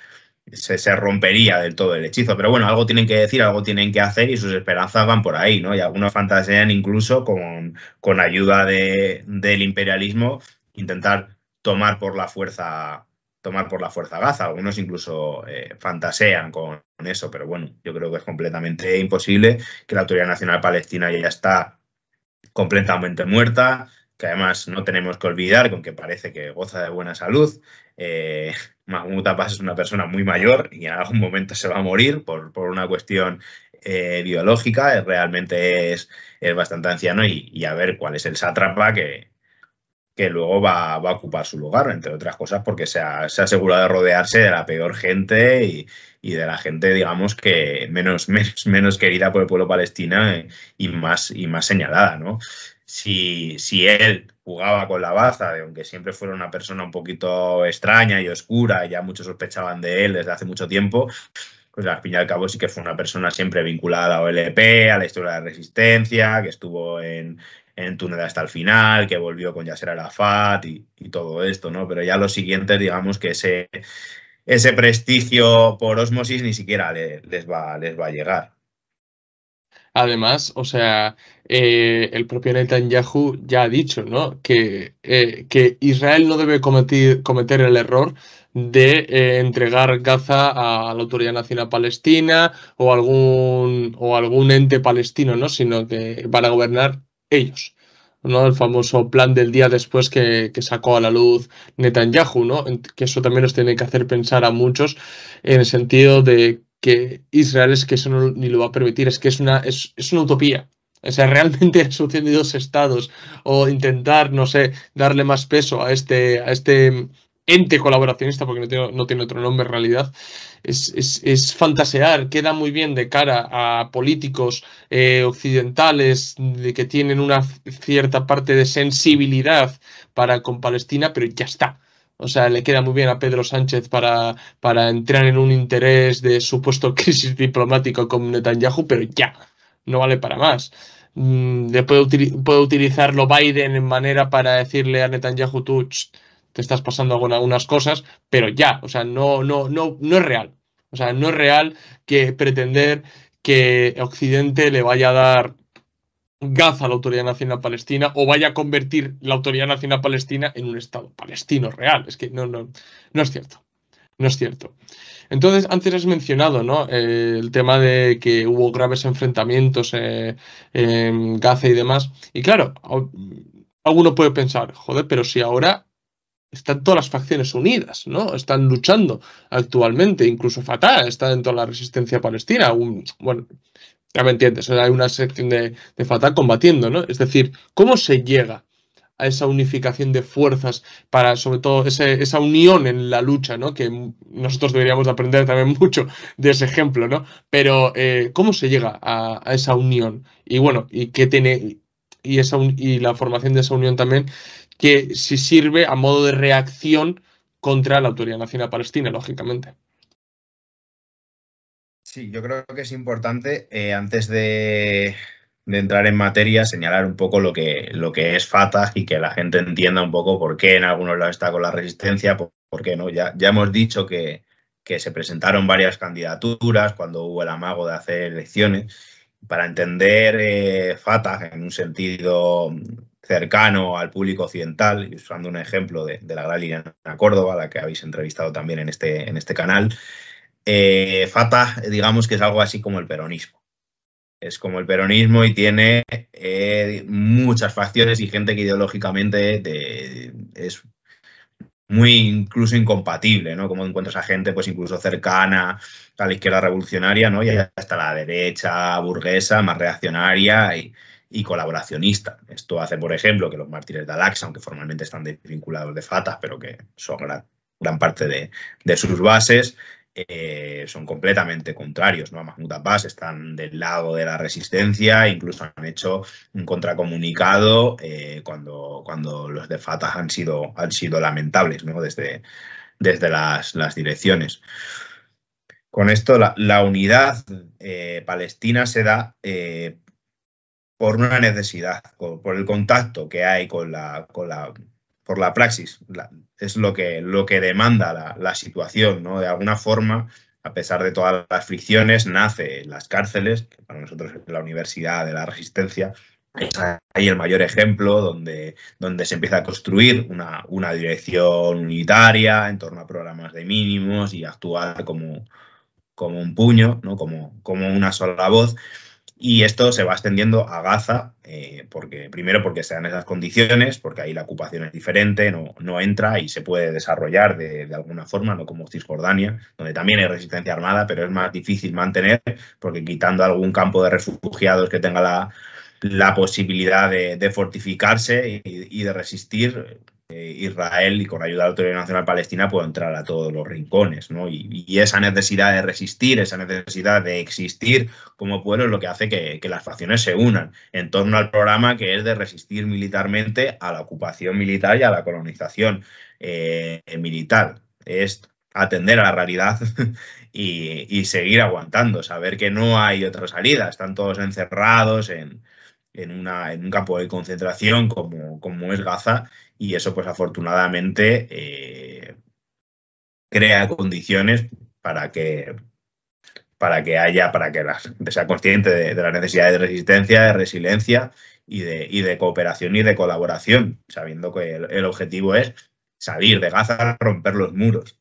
se, rompería del todo el hechizo. Pero bueno, algo tienen que decir, algo tienen que hacer y sus esperanzas van por ahí, ¿no? Y algunos fantasean incluso con, ayuda de, del imperialismo intentar tomar por la fuerza tomar por la fuerza Gaza. Algunos incluso eh, fantasean con, eso, pero bueno, yo creo que es completamente imposible que la Autoridad Nacional Palestina ya está completamente muerta, que además no tenemos que olvidar, con que parece que goza de buena salud, eh, Mahmoud Abbas es una persona muy mayor y en algún momento se va a morir por, una cuestión eh, biológica, realmente es, bastante anciano y, a ver cuál es el sátrapa que, que luego va, a ocupar su lugar, entre otras cosas porque se ha, asegurado de rodearse de la peor gente y, de la gente, digamos, que menos, menos, menos querida por el pueblo palestino eh, y más, y más señalada, ¿no? si, él jugaba con la baza, de aunque siempre fuera una persona un poquito extraña y oscura, ya muchos sospechaban de él desde hace mucho tiempo, pues al fin y al cabo sí que fue una persona siempre vinculada a OLP, a la historia de la resistencia, que estuvo en, en Túnez hasta el final, que volvió con Yasser Arafat y, todo esto, ¿no? Pero ya los siguientes, digamos que ese, prestigio por osmosis ni siquiera les, les va a llegar. Además, o sea, eh, el propio Netanyahu ya ha dicho, ¿no? Que, eh, Israel no debe cometer, el error de eh, entregar Gaza a la Autoridad Nacional Palestina o algún, ente palestino, ¿no? Sino que van a gobernar ellos. ¿no? El famoso plan del día después que, sacó a la luz Netanyahu, ¿no? Que eso también nos tiene que hacer pensar a muchos en el sentido de que Israel es que eso no, ni lo va a permitir, es que es una, es, una utopía. O sea, realmente la solución dos estados o intentar, no sé, darle más peso a este, a este ente colaboracionista, porque no tiene, otro nombre en realidad, es, fantasear, queda muy bien de cara a políticos eh, occidentales de que tienen una cierta parte de sensibilidad para con Palestina, pero ya está. O sea, le queda muy bien a Pedro Sánchez para, para entrar en un interés de supuesto crisis diplomático con Netanyahu, pero ya, no vale para más. Mm, le puede, utilizarlo Biden en manera para decirle a Netanyahu, tú te estás pasando algunas cosas, pero ya, o sea, no, no, no, no es real. O sea, no es real que pretender que Occidente le vaya a dar gaza la Autoridad Nacional Palestina o vaya a convertir la Autoridad Nacional Palestina en un Estado palestino real. Es que no, no, no es cierto. No es cierto. Entonces, antes has mencionado ¿no? Eh, el tema de que hubo graves enfrentamientos eh, en Gaza y demás. Y claro, alguno puede pensar, joder, pero si ahora están todas las facciones unidas, ¿no? Están luchando actualmente, incluso Fatah está dentro de la resistencia palestina. Un, bueno, ya me entiendes, hay una sección de, de Fatah combatiendo, ¿no? Es decir, ¿cómo se llega a esa unificación de fuerzas para, sobre todo, esa unión en la lucha, ¿no? Que nosotros deberíamos aprender también mucho de ese ejemplo, ¿no? Pero, eh, ¿cómo se llega a, esa unión? Y bueno, ¿y qué tiene? Y, esa, y la formación de esa unión también, que si sirve a modo de reacción contra la Autoridad Nacional Palestina, lógicamente. Sí, yo creo que es importante, eh, antes de, entrar en materia, señalar un poco lo que, lo que es FATAG y que la gente entienda un poco por qué en algunos lados está con la resistencia, por, qué no. Ya, ya hemos dicho que, que se presentaron varias candidaturas cuando hubo el amago de hacer elecciones. Para entender eh, Fatah en un sentido cercano al público occidental, usando un ejemplo de, la gran en Córdoba, la que habéis entrevistado también en este, en este canal, eh, Fata, digamos que es algo así como el peronismo. Es como el peronismo y tiene eh, muchas facciones y gente que ideológicamente es muy incluso incompatible, ¿no? Como encuentras a gente, pues incluso cercana a la izquierda revolucionaria, ¿no? Y hasta la derecha burguesa, más reaccionaria y, colaboracionista. Esto hace, por ejemplo, que los mártires de al aunque formalmente están desvinculados de Fatah, pero que son gran, parte de sus bases, eh, son completamente contrarios ¿no? a Mahmoud Abbas, están del lado de la resistencia, incluso han hecho un contracomunicado eh, cuando, cuando los de Fatah han sido, han sido lamentables desde, desde las, direcciones. Con esto, la, unidad eh, palestina se da por una necesidad, por, el contacto que hay con la por la praxis. es lo que, lo que demanda la, situación, ¿no? De alguna forma, a pesar de todas las fricciones, nace las cárceles, que para nosotros es la universidad de la resistencia, es ahí el mayor ejemplo donde, donde se empieza a construir una, dirección unitaria en torno a programas de mínimos y actuar como, como un puño, ¿no? como, como una sola voz. Y esto se va extendiendo a Gaza, eh, porque, primero porque sean esas condiciones, porque ahí la ocupación es diferente, no, no entra y se puede desarrollar de, alguna forma, no como Cisjordania, donde también hay resistencia armada, pero es más difícil mantener, porque quitando algún campo de refugiados que tenga la, posibilidad de, fortificarse y de resistir, eh, Israel y con ayuda de la Autoridad Nacional Palestina puedo entrar a todos los rincones, ¿no? Y, esa necesidad de resistir, esa necesidad de existir como pueblo es lo que hace que, las facciones se unan en torno al programa que es de resistir militarmente a la ocupación militar y a la colonización eh, militar. Es atender a la realidad y seguir aguantando, saber que no hay otra salida, están todos encerrados en en, un campo de concentración como, es Gaza y eso pues afortunadamente eh, crea condiciones para que para que haya, para que las, sea consciente de, la necesidad de resistencia, de resiliencia y de, cooperación y de colaboración, sabiendo que el, el, objetivo es salir de Gaza, romper los muros.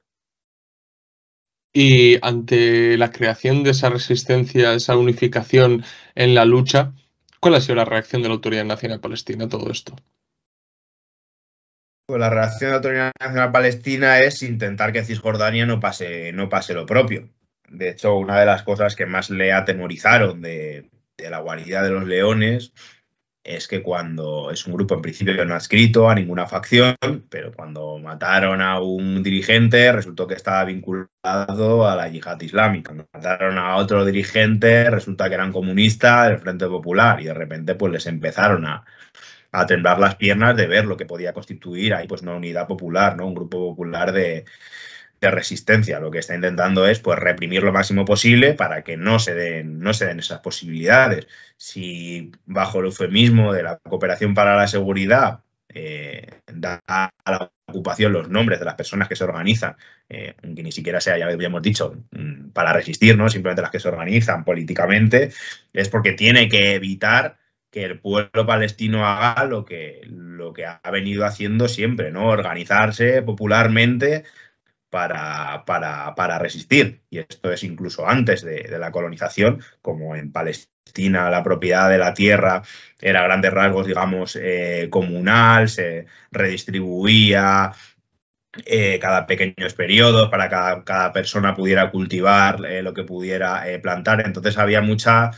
Y ante la creación de esa resistencia, esa unificación en la lucha, ¿Cuál ha sido la reacción de la Autoridad Nacional Palestina a todo esto? Pues la reacción de la Autoridad Nacional Palestina es intentar que Cisjordania no pase, no pase lo propio. De hecho, una de las cosas que más le atemorizaron de, de la guarida de los leones es que cuando es un grupo en principio no ha escrito a ninguna facción, pero cuando mataron a un dirigente resultó que estaba vinculado a la yihad islámica. Cuando mataron a otro dirigente resulta que eran comunistas del Frente Popular y de repente pues les empezaron a, temblar las piernas de ver lo que podía constituir ahí pues una unidad popular, ¿no? Un grupo popular de, de resistencia. Lo que está intentando es pues, reprimir lo máximo posible para que no se, den, no se den esas posibilidades. Si bajo el eufemismo de la cooperación para la seguridad eh, da a la ocupación los nombres de las personas que se organizan, eh, que ni siquiera sea, ya habíamos dicho, mm, para resistir, ¿no? simplemente las que se organizan políticamente, es porque tiene que evitar que el pueblo palestino haga lo que, lo que ha venido haciendo siempre, ¿no? Organizarse popularmente para, para, resistir. Y esto es incluso antes de, la colonización, como en Palestina la propiedad de la tierra era a grandes rasgos, digamos, eh, comunal, se redistribuía. Eh, cada pequeños periodos para que cada, persona pudiera cultivar eh, lo que pudiera plantar entonces había mucha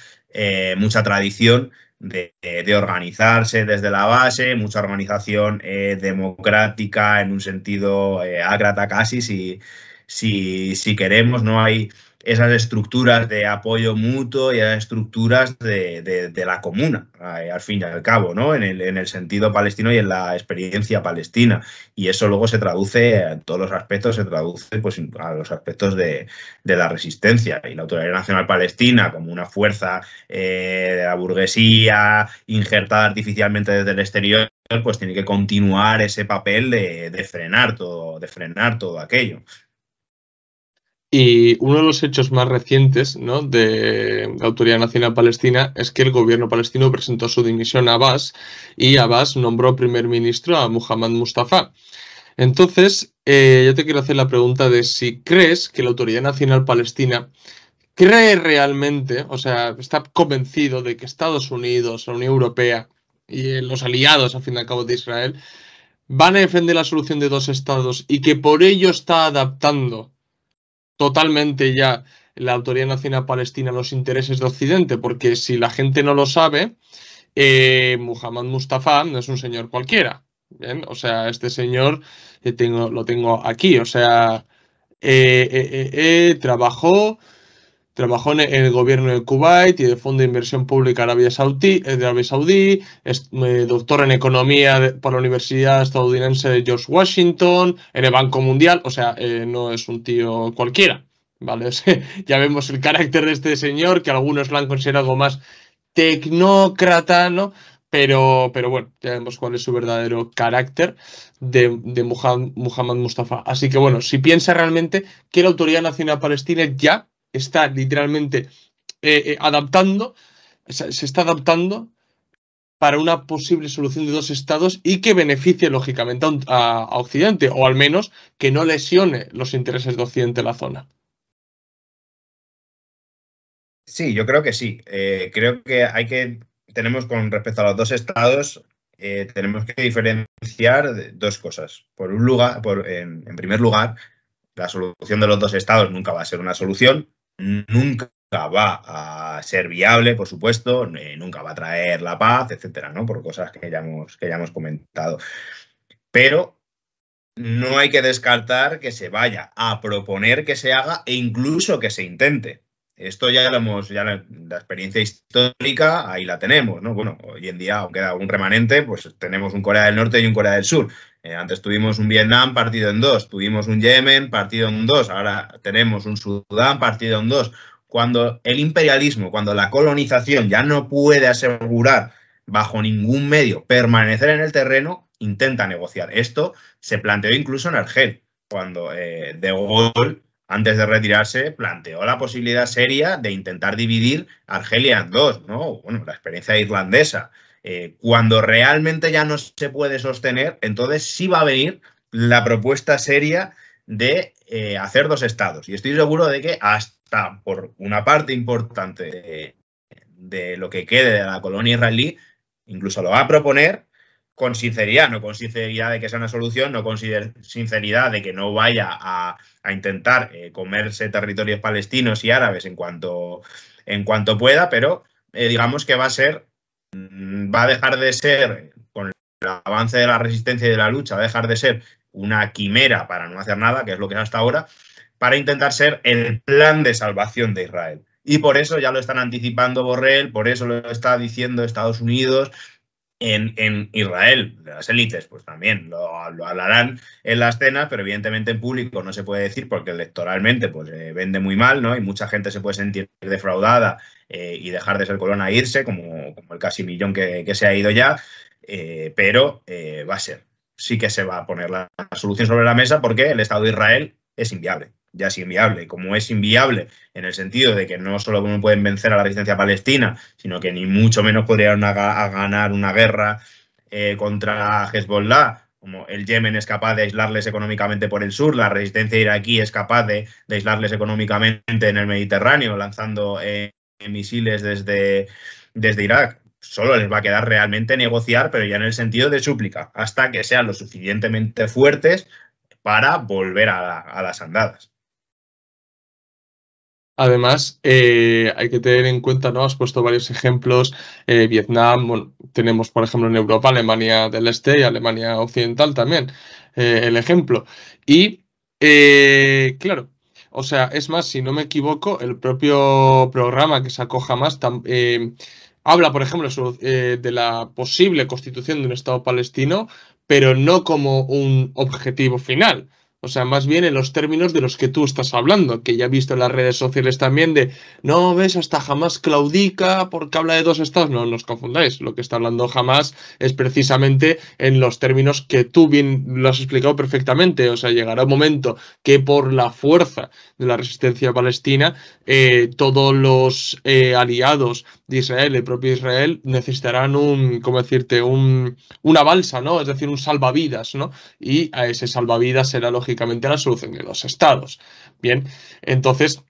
mucha tradición de, organizarse desde la base, mucha organización eh, democrática en un sentido eh, agrata casi, si, si queremos, ¿no? Hay esas estructuras de apoyo mutuo y esas estructuras de, la comuna, eh, al fin y al cabo, ¿no? En el, en el, sentido palestino y en la experiencia palestina. Y eso luego se traduce en todos los aspectos, se traduce pues, a los aspectos de, la resistencia. Y la Autoridad Nacional Palestina, como una fuerza eh, de la burguesía, injertada artificialmente desde el exterior, pues tiene que continuar ese papel de, frenar todo, de frenar todo aquello. Y uno de los hechos más recientes de la Autoridad Nacional Palestina es que el gobierno palestino presentó su dimisión a Abbas y Abbas nombró primer ministro a Muhammad Mustafa. Entonces, eh, yo te quiero hacer la pregunta de si crees que la Autoridad Nacional Palestina cree realmente, o sea, está convencido de que Estados Unidos, la Unión Europea y eh, los aliados, al fin y al cabo, de Israel, van a defender la solución de dos estados y que por ello está adaptando totalmente ya la Autoridad Nacional Palestina los intereses de Occidente, porque si la gente no lo sabe, eh, Muhammad Mustafa no es un señor cualquiera. O sea, este señor eh, tengo, lo tengo aquí. O sea, eh, trabajó Trabajó en el gobierno de Kuwait y de Fondo de Inversión Pública Arabia Saudí, eh, de Arabia Saudí es eh, doctor en Economía por la Universidad Estadounidense de George Washington, en el Banco Mundial, o sea, eh, no es un tío cualquiera, ¿vale? ya vemos el carácter de este señor, que algunos lo han considerado más tecnócrata, ¿no? Pero, pero bueno, ya vemos cuál es su verdadero carácter de, de Muhammad Mustafa. Así que bueno, si piensa realmente que la Autoridad Nacional Palestina ya está literalmente eh, eh, adaptando, se está adaptando para una posible solución de dos estados y que beneficie lógicamente a, Occidente, o al menos que no lesione los intereses de Occidente en la zona. Sí, yo creo que sí. Eh, creo que hay que, tenemos con respecto a los dos estados, tenemos que diferenciar dos cosas. Por un lugar, por, en, primer lugar, la solución de los dos estados nunca va a ser una solución nunca va a ser viable, por supuesto, eh, nunca va a traer la paz, etcétera, ¿no? Por cosas que ya hemos, que comentado. Pero no hay que descartar que se vaya a proponer que se haga e incluso que se intente. Esto ya lo hemos, ya la, experiencia histórica ahí la tenemos, ¿no? Bueno, hoy en día, aunque queda un remanente, pues tenemos un Corea del Norte y un Corea del Sur. Eh, antes tuvimos un Vietnam partido en dos, tuvimos un Yemen partido en dos, ahora tenemos un Sudán partido en dos. Cuando el imperialismo, cuando la colonización ya no puede asegurar bajo ningún medio permanecer en el terreno, intenta negociar. Esto se planteó incluso en Argel, cuando eh, De Gaulle, antes de retirarse, planteó la posibilidad seria de intentar dividir Argelia en dos, ¿no? Bueno, la experiencia irlandesa. Eh, cuando realmente ya no se puede sostener, entonces sí va a venir la propuesta seria de eh, hacer dos estados. Y estoy seguro de que hasta por una parte importante de, lo que quede de la colonia israelí, incluso lo va a proponer con sinceridad, no con sinceridad de que sea una solución, no con sinceridad de que no vaya a, intentar eh, comerse territorios palestinos y árabes en cuanto, en cuanto pueda, pero digamos que va a ser Mm, va a dejar de ser, con el avance de la resistencia y de la lucha, va a dejar de ser una quimera para no hacer nada, que es lo que es hasta ahora, para intentar ser el plan de salvación de Israel. Y por eso ya lo están anticipando Borrell, por eso lo está diciendo Estados Unidos, en, en, Israel, las élites, pues también lo, hablarán en las cenas, pero evidentemente en público no se puede decir porque electoralmente pues eh, vende muy mal, ¿no? Y mucha gente se puede sentir defraudada eh, y dejar de ser corona e irse, como, como el casi millón que, se ha ido ya, eh, pero va a ser, sí que se va a poner la solución sobre la mesa porque el Estado de Israel es inviable ya es inviable. Como es inviable en el sentido de que no solo no pueden vencer a la resistencia palestina, sino que ni mucho menos podrían ganar una guerra eh, contra Hezbollah, como el Yemen es capaz de aislarles económicamente por el sur, la resistencia iraquí es capaz de, aislarles económicamente en el Mediterráneo, lanzando eh, misiles desde, desde Irak. Solo les va a quedar realmente negociar, pero ya en el sentido de súplica, hasta que sean lo suficientemente fuertes para volver a, a las andadas. Además, eh, hay que tener en cuenta, ¿no? Has puesto varios ejemplos. Eh, Vietnam, tenemos, por ejemplo, en Europa, Alemania del Este y Alemania Occidental también, eh, el ejemplo. Y, claro, o sea, es más, si no me equivoco, el propio programa que se acoja más habla, por ejemplo, de la posible constitución de un Estado palestino, pero no como un objetivo final o sea, más bien en los términos de los que tú estás hablando, que ya he visto en las redes sociales también de, no, ves, hasta jamás claudica porque habla de dos estados. No, nos os confundáis, lo que está hablando jamás es precisamente en los términos que tú bien lo has explicado perfectamente. O sea, llegará un momento que por la fuerza de la resistencia palestina, eh, todos los eh, aliados Israel, el propio Israel, necesitarán un, ¿cómo decirte?, un, una balsa, ¿no? Es decir, un salvavidas, ¿no? Y a ese salvavidas será lógicamente la solución de los estados. Bien, entonces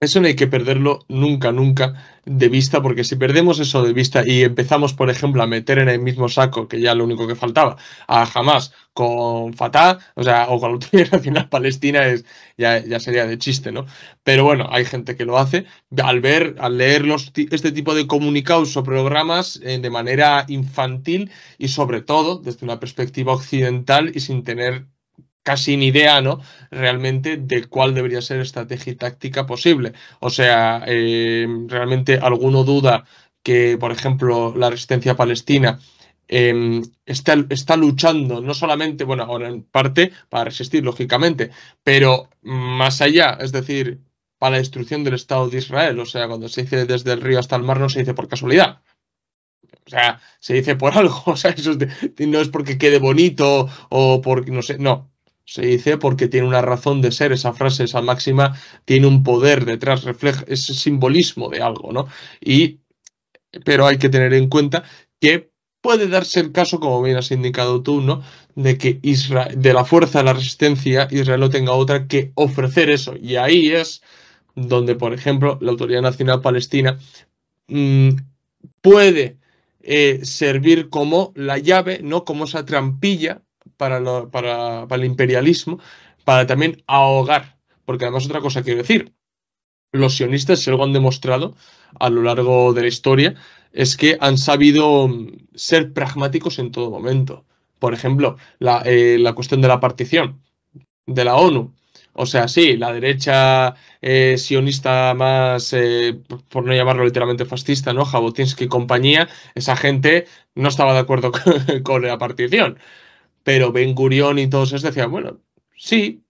eso no hay que perderlo nunca, nunca de vista, porque si perdemos eso de vista y empezamos, por ejemplo, a meter en el mismo saco, que ya lo único que faltaba, a jamás con Fatah, o sea, o con la Autoridad Nacional Palestina, es, ya, sería de chiste, ¿no? Pero bueno, hay gente que lo hace. Al ver, al leer los, este tipo de comunicados o programas eh, de manera infantil y sobre todo desde una perspectiva occidental y sin tener casi ni idea, ¿no? Realmente de cuál debería ser estrategia y táctica posible. O sea, em, realmente alguno duda que, por ejemplo, la resistencia palestina em, está, está, luchando, no solamente, bueno, ahora en parte para resistir, lógicamente, pero más allá, es decir, para la destrucción del Estado de Israel. O sea, cuando se dice desde el río hasta el mar no se dice por casualidad. O sea, se dice por algo, o sea, eso no es porque quede bonito o porque, no sé, no, se dice porque tiene una razón de ser esa frase, esa máxima, tiene un poder detrás, refleja ese simbolismo de algo, ¿no? Y, pero hay que tener en cuenta que puede darse el caso, como bien has indicado tú, ¿no? De que Israel, de la fuerza de la resistencia, Israel no tenga otra que ofrecer eso. Y ahí es donde, por ejemplo, la Autoridad Nacional Palestina mm, puede eh, servir como la llave, ¿no? Como esa trampilla para, el imperialismo, para también ahogar. Porque además otra cosa quiero decir, los sionistas, si algo han demostrado a lo largo de la historia, es que han sabido mm, ser pragmáticos en todo momento. Por ejemplo, eh, la, cuestión de la partición de la ONU. O sea, sí, la derecha eh, sionista más, eh, por no llamarlo literalmente fascista, ¿no? Jabotinsky y compañía, esa gente no estaba de acuerdo con la partición. Pero Ben Gurión y todos esos decían, bueno, sí,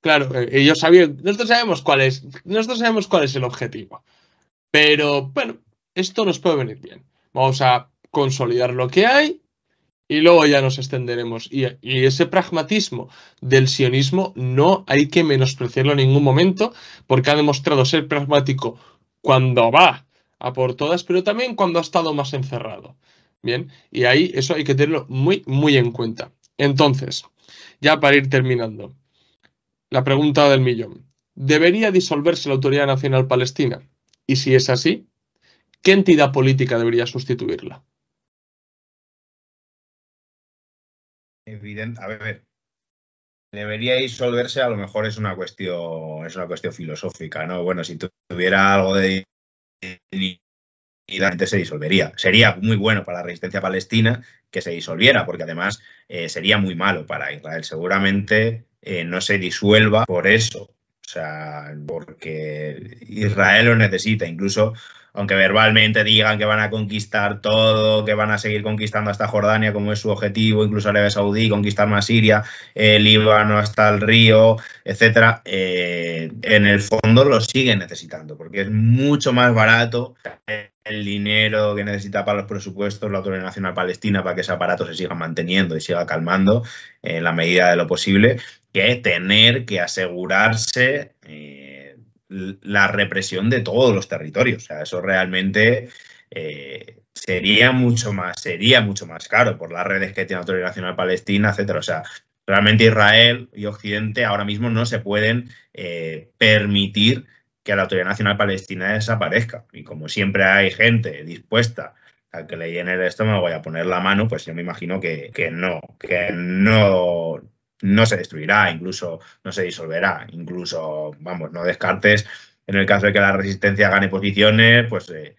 claro, eh, ellos sabían, nosotros sabemos cuál es, nosotros sabemos cuál es el objetivo. Pero bueno, esto nos puede venir bien. Vamos a consolidar lo que hay y luego ya nos extenderemos. Y, y, ese pragmatismo del sionismo no hay que menospreciarlo en ningún momento, porque ha demostrado ser pragmático cuando va a por todas, pero también cuando ha estado más encerrado. Bien, y ahí eso hay que tenerlo muy, muy en cuenta. Entonces, ya para ir terminando, la pregunta del millón. ¿Debería disolverse la Autoridad Nacional Palestina? Y si es así, ¿qué entidad política debería sustituirla? a ver, debería disolverse, a lo mejor es una cuestión, es una cuestión filosófica, ¿no? Bueno, si tuviera algo de y la gente se disolvería. Sería muy bueno para la resistencia palestina que se disolviera, porque además eh, sería muy malo para Israel. Seguramente eh, no se disuelva por eso. O sea, porque Israel lo necesita. Incluso aunque verbalmente digan que van a conquistar todo, que van a seguir conquistando hasta Jordania, como es su objetivo, incluso Arabia Saudí, conquistar más Siria, el eh, Líbano hasta el río, etcétera, eh, en el fondo lo siguen necesitando, porque es mucho más barato el dinero que necesita para los presupuestos la Autoridad Nacional Palestina para que ese aparato se siga manteniendo y siga calmando en la medida de lo posible, que tener que asegurarse. Eh, la represión de todos los territorios. O sea, eso realmente eh, sería mucho más, sería mucho más caro por las redes que tiene la Autoridad Nacional Palestina, etcétera. O sea, realmente Israel y Occidente ahora mismo no se pueden eh, permitir que la Autoridad Nacional Palestina desaparezca. Y como siempre hay gente dispuesta a que le llene el estómago voy a poner la mano, pues yo me imagino que, que no, que no no se destruirá, incluso no se disolverá, incluso, vamos, no descartes, en el caso de que la resistencia gane posiciones, pues eh,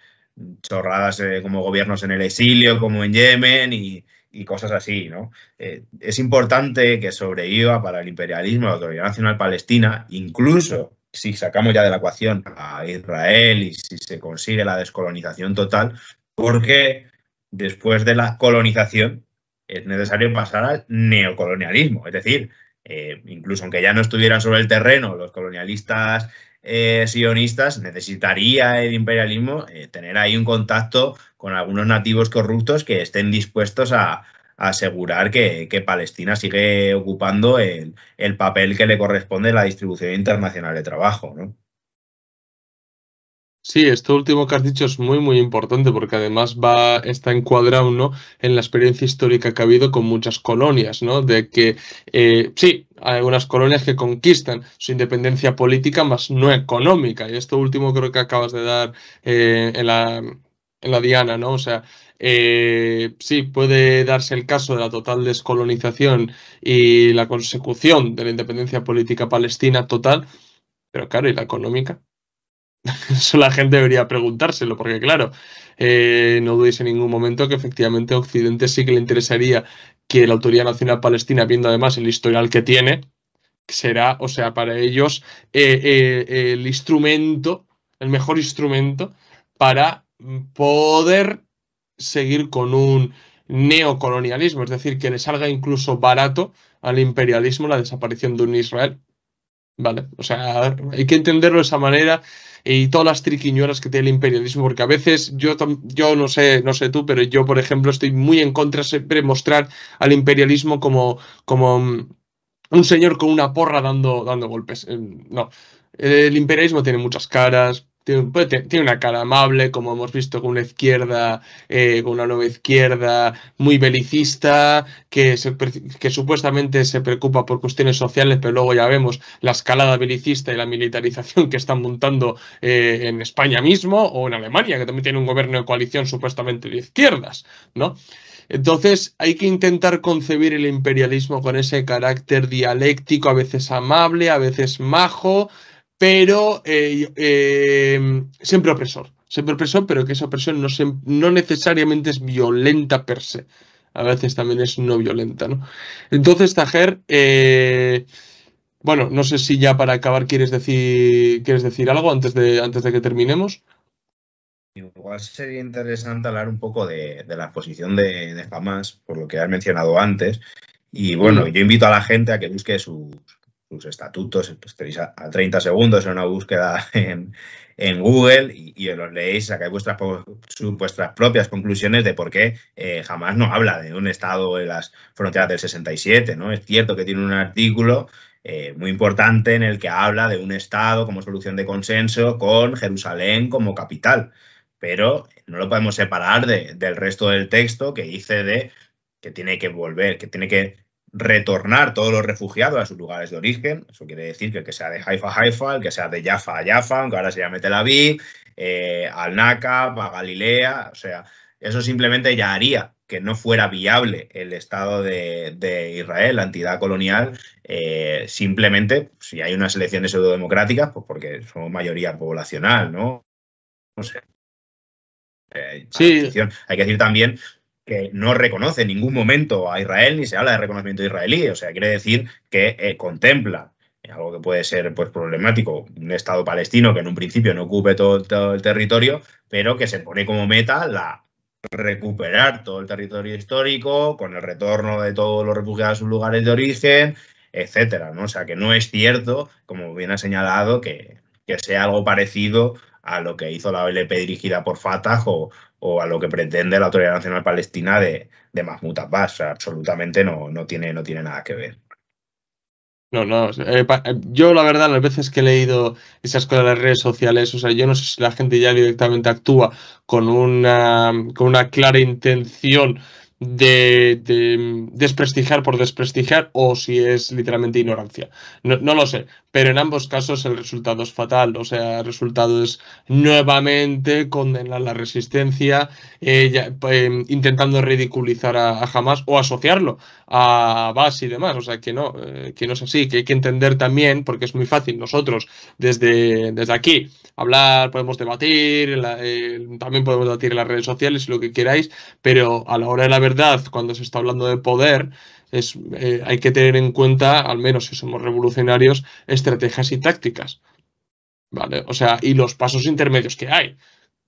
chorradas eh, como gobiernos en el exilio, como en Yemen y, cosas así, ¿no? Eh, es importante que sobreviva para el imperialismo la Autoridad Nacional Palestina, incluso si sacamos ya de la ecuación a Israel y si se consigue la descolonización total, porque después de la colonización es necesario pasar al neocolonialismo, es decir, eh, incluso aunque ya no estuvieran sobre el terreno los colonialistas eh, sionistas, necesitaría el imperialismo eh, tener ahí un contacto con algunos nativos corruptos que estén dispuestos a, asegurar que, Palestina sigue ocupando el, papel que le corresponde en la distribución internacional de trabajo. Sí, esto último que has dicho es muy, muy importante porque además va, está encuadrado en la experiencia histórica que ha habido con muchas colonias, ¿no? De que eh, sí, hay algunas colonias que conquistan su independencia política más no económica. Y esto último creo que acabas de dar eh, en, la, en la diana, ¿no? O sea, eh, sí, puede darse el caso de la total descolonización y la consecución de la independencia política palestina total, pero claro, ¿y la económica? Eso la gente debería preguntárselo, porque claro, eh, no dudéis en ningún momento que efectivamente a Occidente sí que le interesaría que la Autoridad Nacional Palestina, viendo además el historial que tiene, será, o sea, para ellos eh, eh, el instrumento, el mejor instrumento para poder seguir con un neocolonialismo, es decir, que le salga incluso barato al imperialismo la desaparición de un Israel ¿vale? O sea, hay que entenderlo de esa manera y todas las triquiñuelas que tiene el imperialismo, porque a veces yo, yo no sé, no sé tú, pero yo, por ejemplo, estoy muy en contra siempre mostrar al imperialismo como, como mm, un señor con una porra dando, dando golpes. Eh, no, el imperialismo tiene muchas caras, pues, tiene, una cara amable, como hemos visto con una izquierda, eh, con una nueva izquierda muy belicista, que, que supuestamente se preocupa por cuestiones sociales, pero luego ya vemos la escalada belicista y la militarización que están montando eh, en España mismo o en Alemania, que también tiene un gobierno de coalición supuestamente de izquierdas, ¿no? Entonces hay que intentar concebir el imperialismo con ese carácter dialéctico, a veces amable, a veces majo, pero eh, em, siempre opresor, siempre opresor, pero que esa opresión no, necesariamente es violenta per se, a veces también es no violenta, ¿no? Entonces, Tajer, eh, bueno, no sé si ya para acabar quieres decir, quieres decir algo antes de, antes de que terminemos. Igual sería interesante hablar un poco de, la posición de, de Hamas, por lo que has mencionado antes. Y bueno, yo invito a la gente a que busque sus, sus estatutos, pues tenéis a, 30 segundos en una búsqueda en, Google y, y, los leéis, sacáis vuestras, propias conclusiones de por qué eh, jamás no habla de un Estado de las fronteras del 67, ¿no? Es cierto que tiene un artículo eh, muy importante en el que habla de un Estado como solución de consenso con Jerusalén como capital, pero no lo podemos separar del resto del texto que dice de que tiene que volver, que tiene que retornar todos los refugiados a sus lugares de origen. Eso quiere decir que que sea de Haifa a Haifa, el que sea de Jaffa a Jaffa, aunque ahora se llame Tel Aviv, eh, al Nakab, a Galilea, o sea, eso simplemente ya haría que no fuera viable el Estado de, Israel, la entidad colonial, eh, simplemente si hay unas elecciones pseudodemocráticas, pues porque somos mayoría poblacional, ¿no? No sé. Eh, sí. Hay que decir también que no reconoce en ningún momento a Israel ni se habla de reconocimiento israelí. O sea, quiere decir que eh, contempla algo que puede ser pues, problemático, un Estado palestino que en un principio no ocupe todo, el territorio, pero que se pone como meta la recuperar todo el territorio histórico con el retorno de todos los refugiados a sus lugares de origen, etcétera, ¿no? O sea, que no es cierto, como bien ha señalado, que, que sea algo parecido a lo que hizo la OLP dirigida por Fatah o, a lo que pretende la Autoridad Nacional Palestina de, de Mahmoud Abbas. O sea, absolutamente no, no, tiene, no tiene nada que ver. No, no. Eh, eh, yo, la verdad, las veces que he leído esas cosas en las redes sociales, o sea, yo no sé si la gente ya directamente actúa con una, con una clara intención de, desprestigiar por desprestigiar o si es literalmente ignorancia. No, lo sé, pero en ambos casos el resultado es fatal, o sea, el resultado es nuevamente condenar la resistencia, eh, eh, intentando ridiculizar a, jamás, o asociarlo a Bas y demás, o sea, que no, eh, que no es así, que hay que entender también, porque es muy fácil nosotros desde, desde aquí hablar, podemos debatir, también podemos debatir en las redes sociales, lo que queráis, pero a la hora de la verdad cuando se está hablando de poder, es, eh, hay que tener en cuenta, al menos si somos revolucionarios, estrategias y tácticas. ¿Vale? O sea, y los pasos intermedios que hay.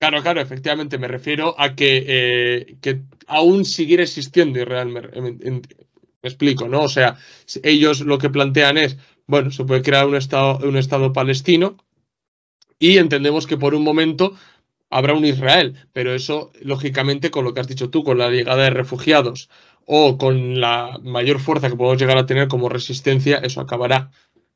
Claro, claro, efectivamente. Me refiero a que, eh, aún seguir existiendo Israel. Em, me, explico, ¿no? O sea, ellos lo que plantean es, bueno, se puede crear un Estado, un estado palestino y entendemos que por un momento habrá un Israel, pero eso, lógicamente, con lo que has dicho tú, con la llegada de refugiados o con la mayor fuerza que podemos llegar a tener como resistencia, eso acabará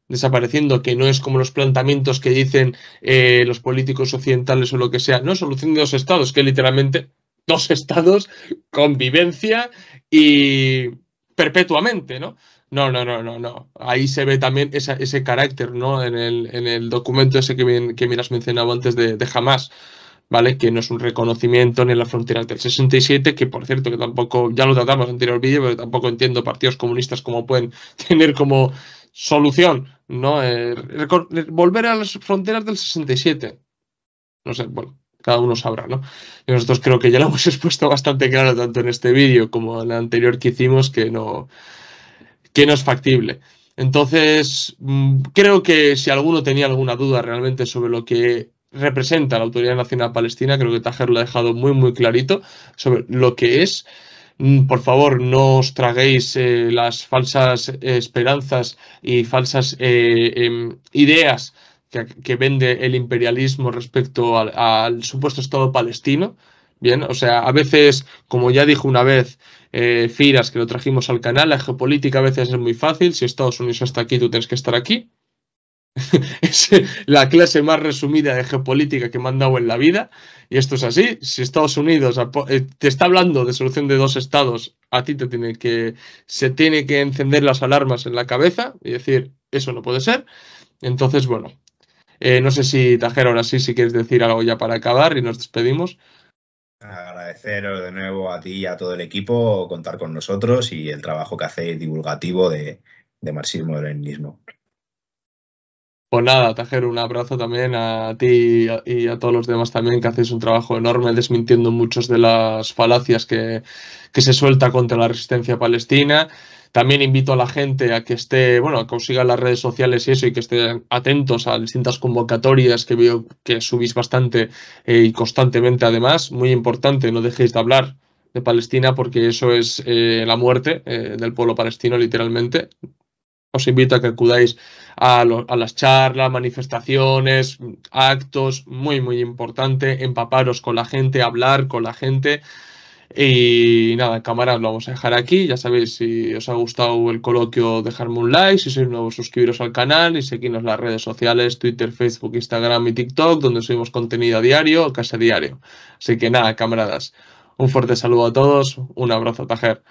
desapareciendo, que no es como los planteamientos que dicen eh, los políticos occidentales o lo que sea, no, solución de dos estados, que literalmente dos estados, convivencia y perpetuamente, ¿no? No, no, no, no, no. Ahí se ve también esa, ese carácter, ¿no? En el, en el documento ese que, que me has mencionado antes de, jamás ¿vale? Que no es un reconocimiento ni la frontera del 67, que por cierto, que tampoco, ya lo tratamos en anterior vídeo, pero tampoco entiendo partidos comunistas como pueden tener como solución ¿no? Eh, eh, volver a las fronteras del 67. No sé, bueno, cada uno sabrá, ¿no? Y nosotros creo que ya lo hemos expuesto bastante claro tanto en este vídeo como en el anterior que hicimos que no, que no es factible. Entonces, mm, creo que si alguno tenía alguna duda realmente sobre lo que representa la Autoridad Nacional Palestina, creo que Tajer lo ha dejado muy, muy clarito sobre lo que es. Mm, por favor, no os traguéis eh, las falsas esperanzas y falsas eh, em, ideas que, vende el imperialismo respecto al, supuesto Estado palestino. Bien, o sea, a veces, como ya dijo una vez eh, Firas, que lo trajimos al canal, la geopolítica a veces es muy fácil. Si Estados Unidos está aquí, tú tienes que estar aquí. es la clase más resumida de geopolítica que me han dado en la vida. Y esto es así. Si Estados Unidos eh, te está hablando de solución de dos estados, a ti te tiene que, se tiene que encender las alarmas en la cabeza y decir, eso no puede ser. Entonces, bueno, eh, no sé si, Tajero, ahora sí, si quieres decir algo ya para acabar y nos despedimos. Agradeceros de nuevo a ti y a todo el equipo contar con nosotros y el trabajo que hacéis divulgativo de, de marxismo-leninismo. Pues nada, Tajero, un abrazo también a ti y a, todos los demás también que hacéis un trabajo enorme desmintiendo muchas de las falacias que, se suelta contra la resistencia palestina. También invito a la gente a que esté, bueno, a que os siga las redes sociales y eso y que estén atentos a distintas convocatorias que veo que subís bastante eh, y constantemente además. Muy importante, no dejéis de hablar de Palestina porque eso es eh, la muerte eh, del pueblo palestino literalmente. Os invito a que acudáis a, a las charlas, manifestaciones, actos, muy, muy importante, empaparos con la gente, hablar con la gente. Y nada, cámaras lo vamos a dejar aquí. Ya sabéis, si os ha gustado el coloquio, dejadme un like. Si sois nuevos, suscribiros al canal y seguidnos las redes sociales, Twitter, Facebook, Instagram y TikTok, donde subimos contenido a diario, casi diario. Así que nada, camaradas, un fuerte saludo a todos, un abrazo, Tajer.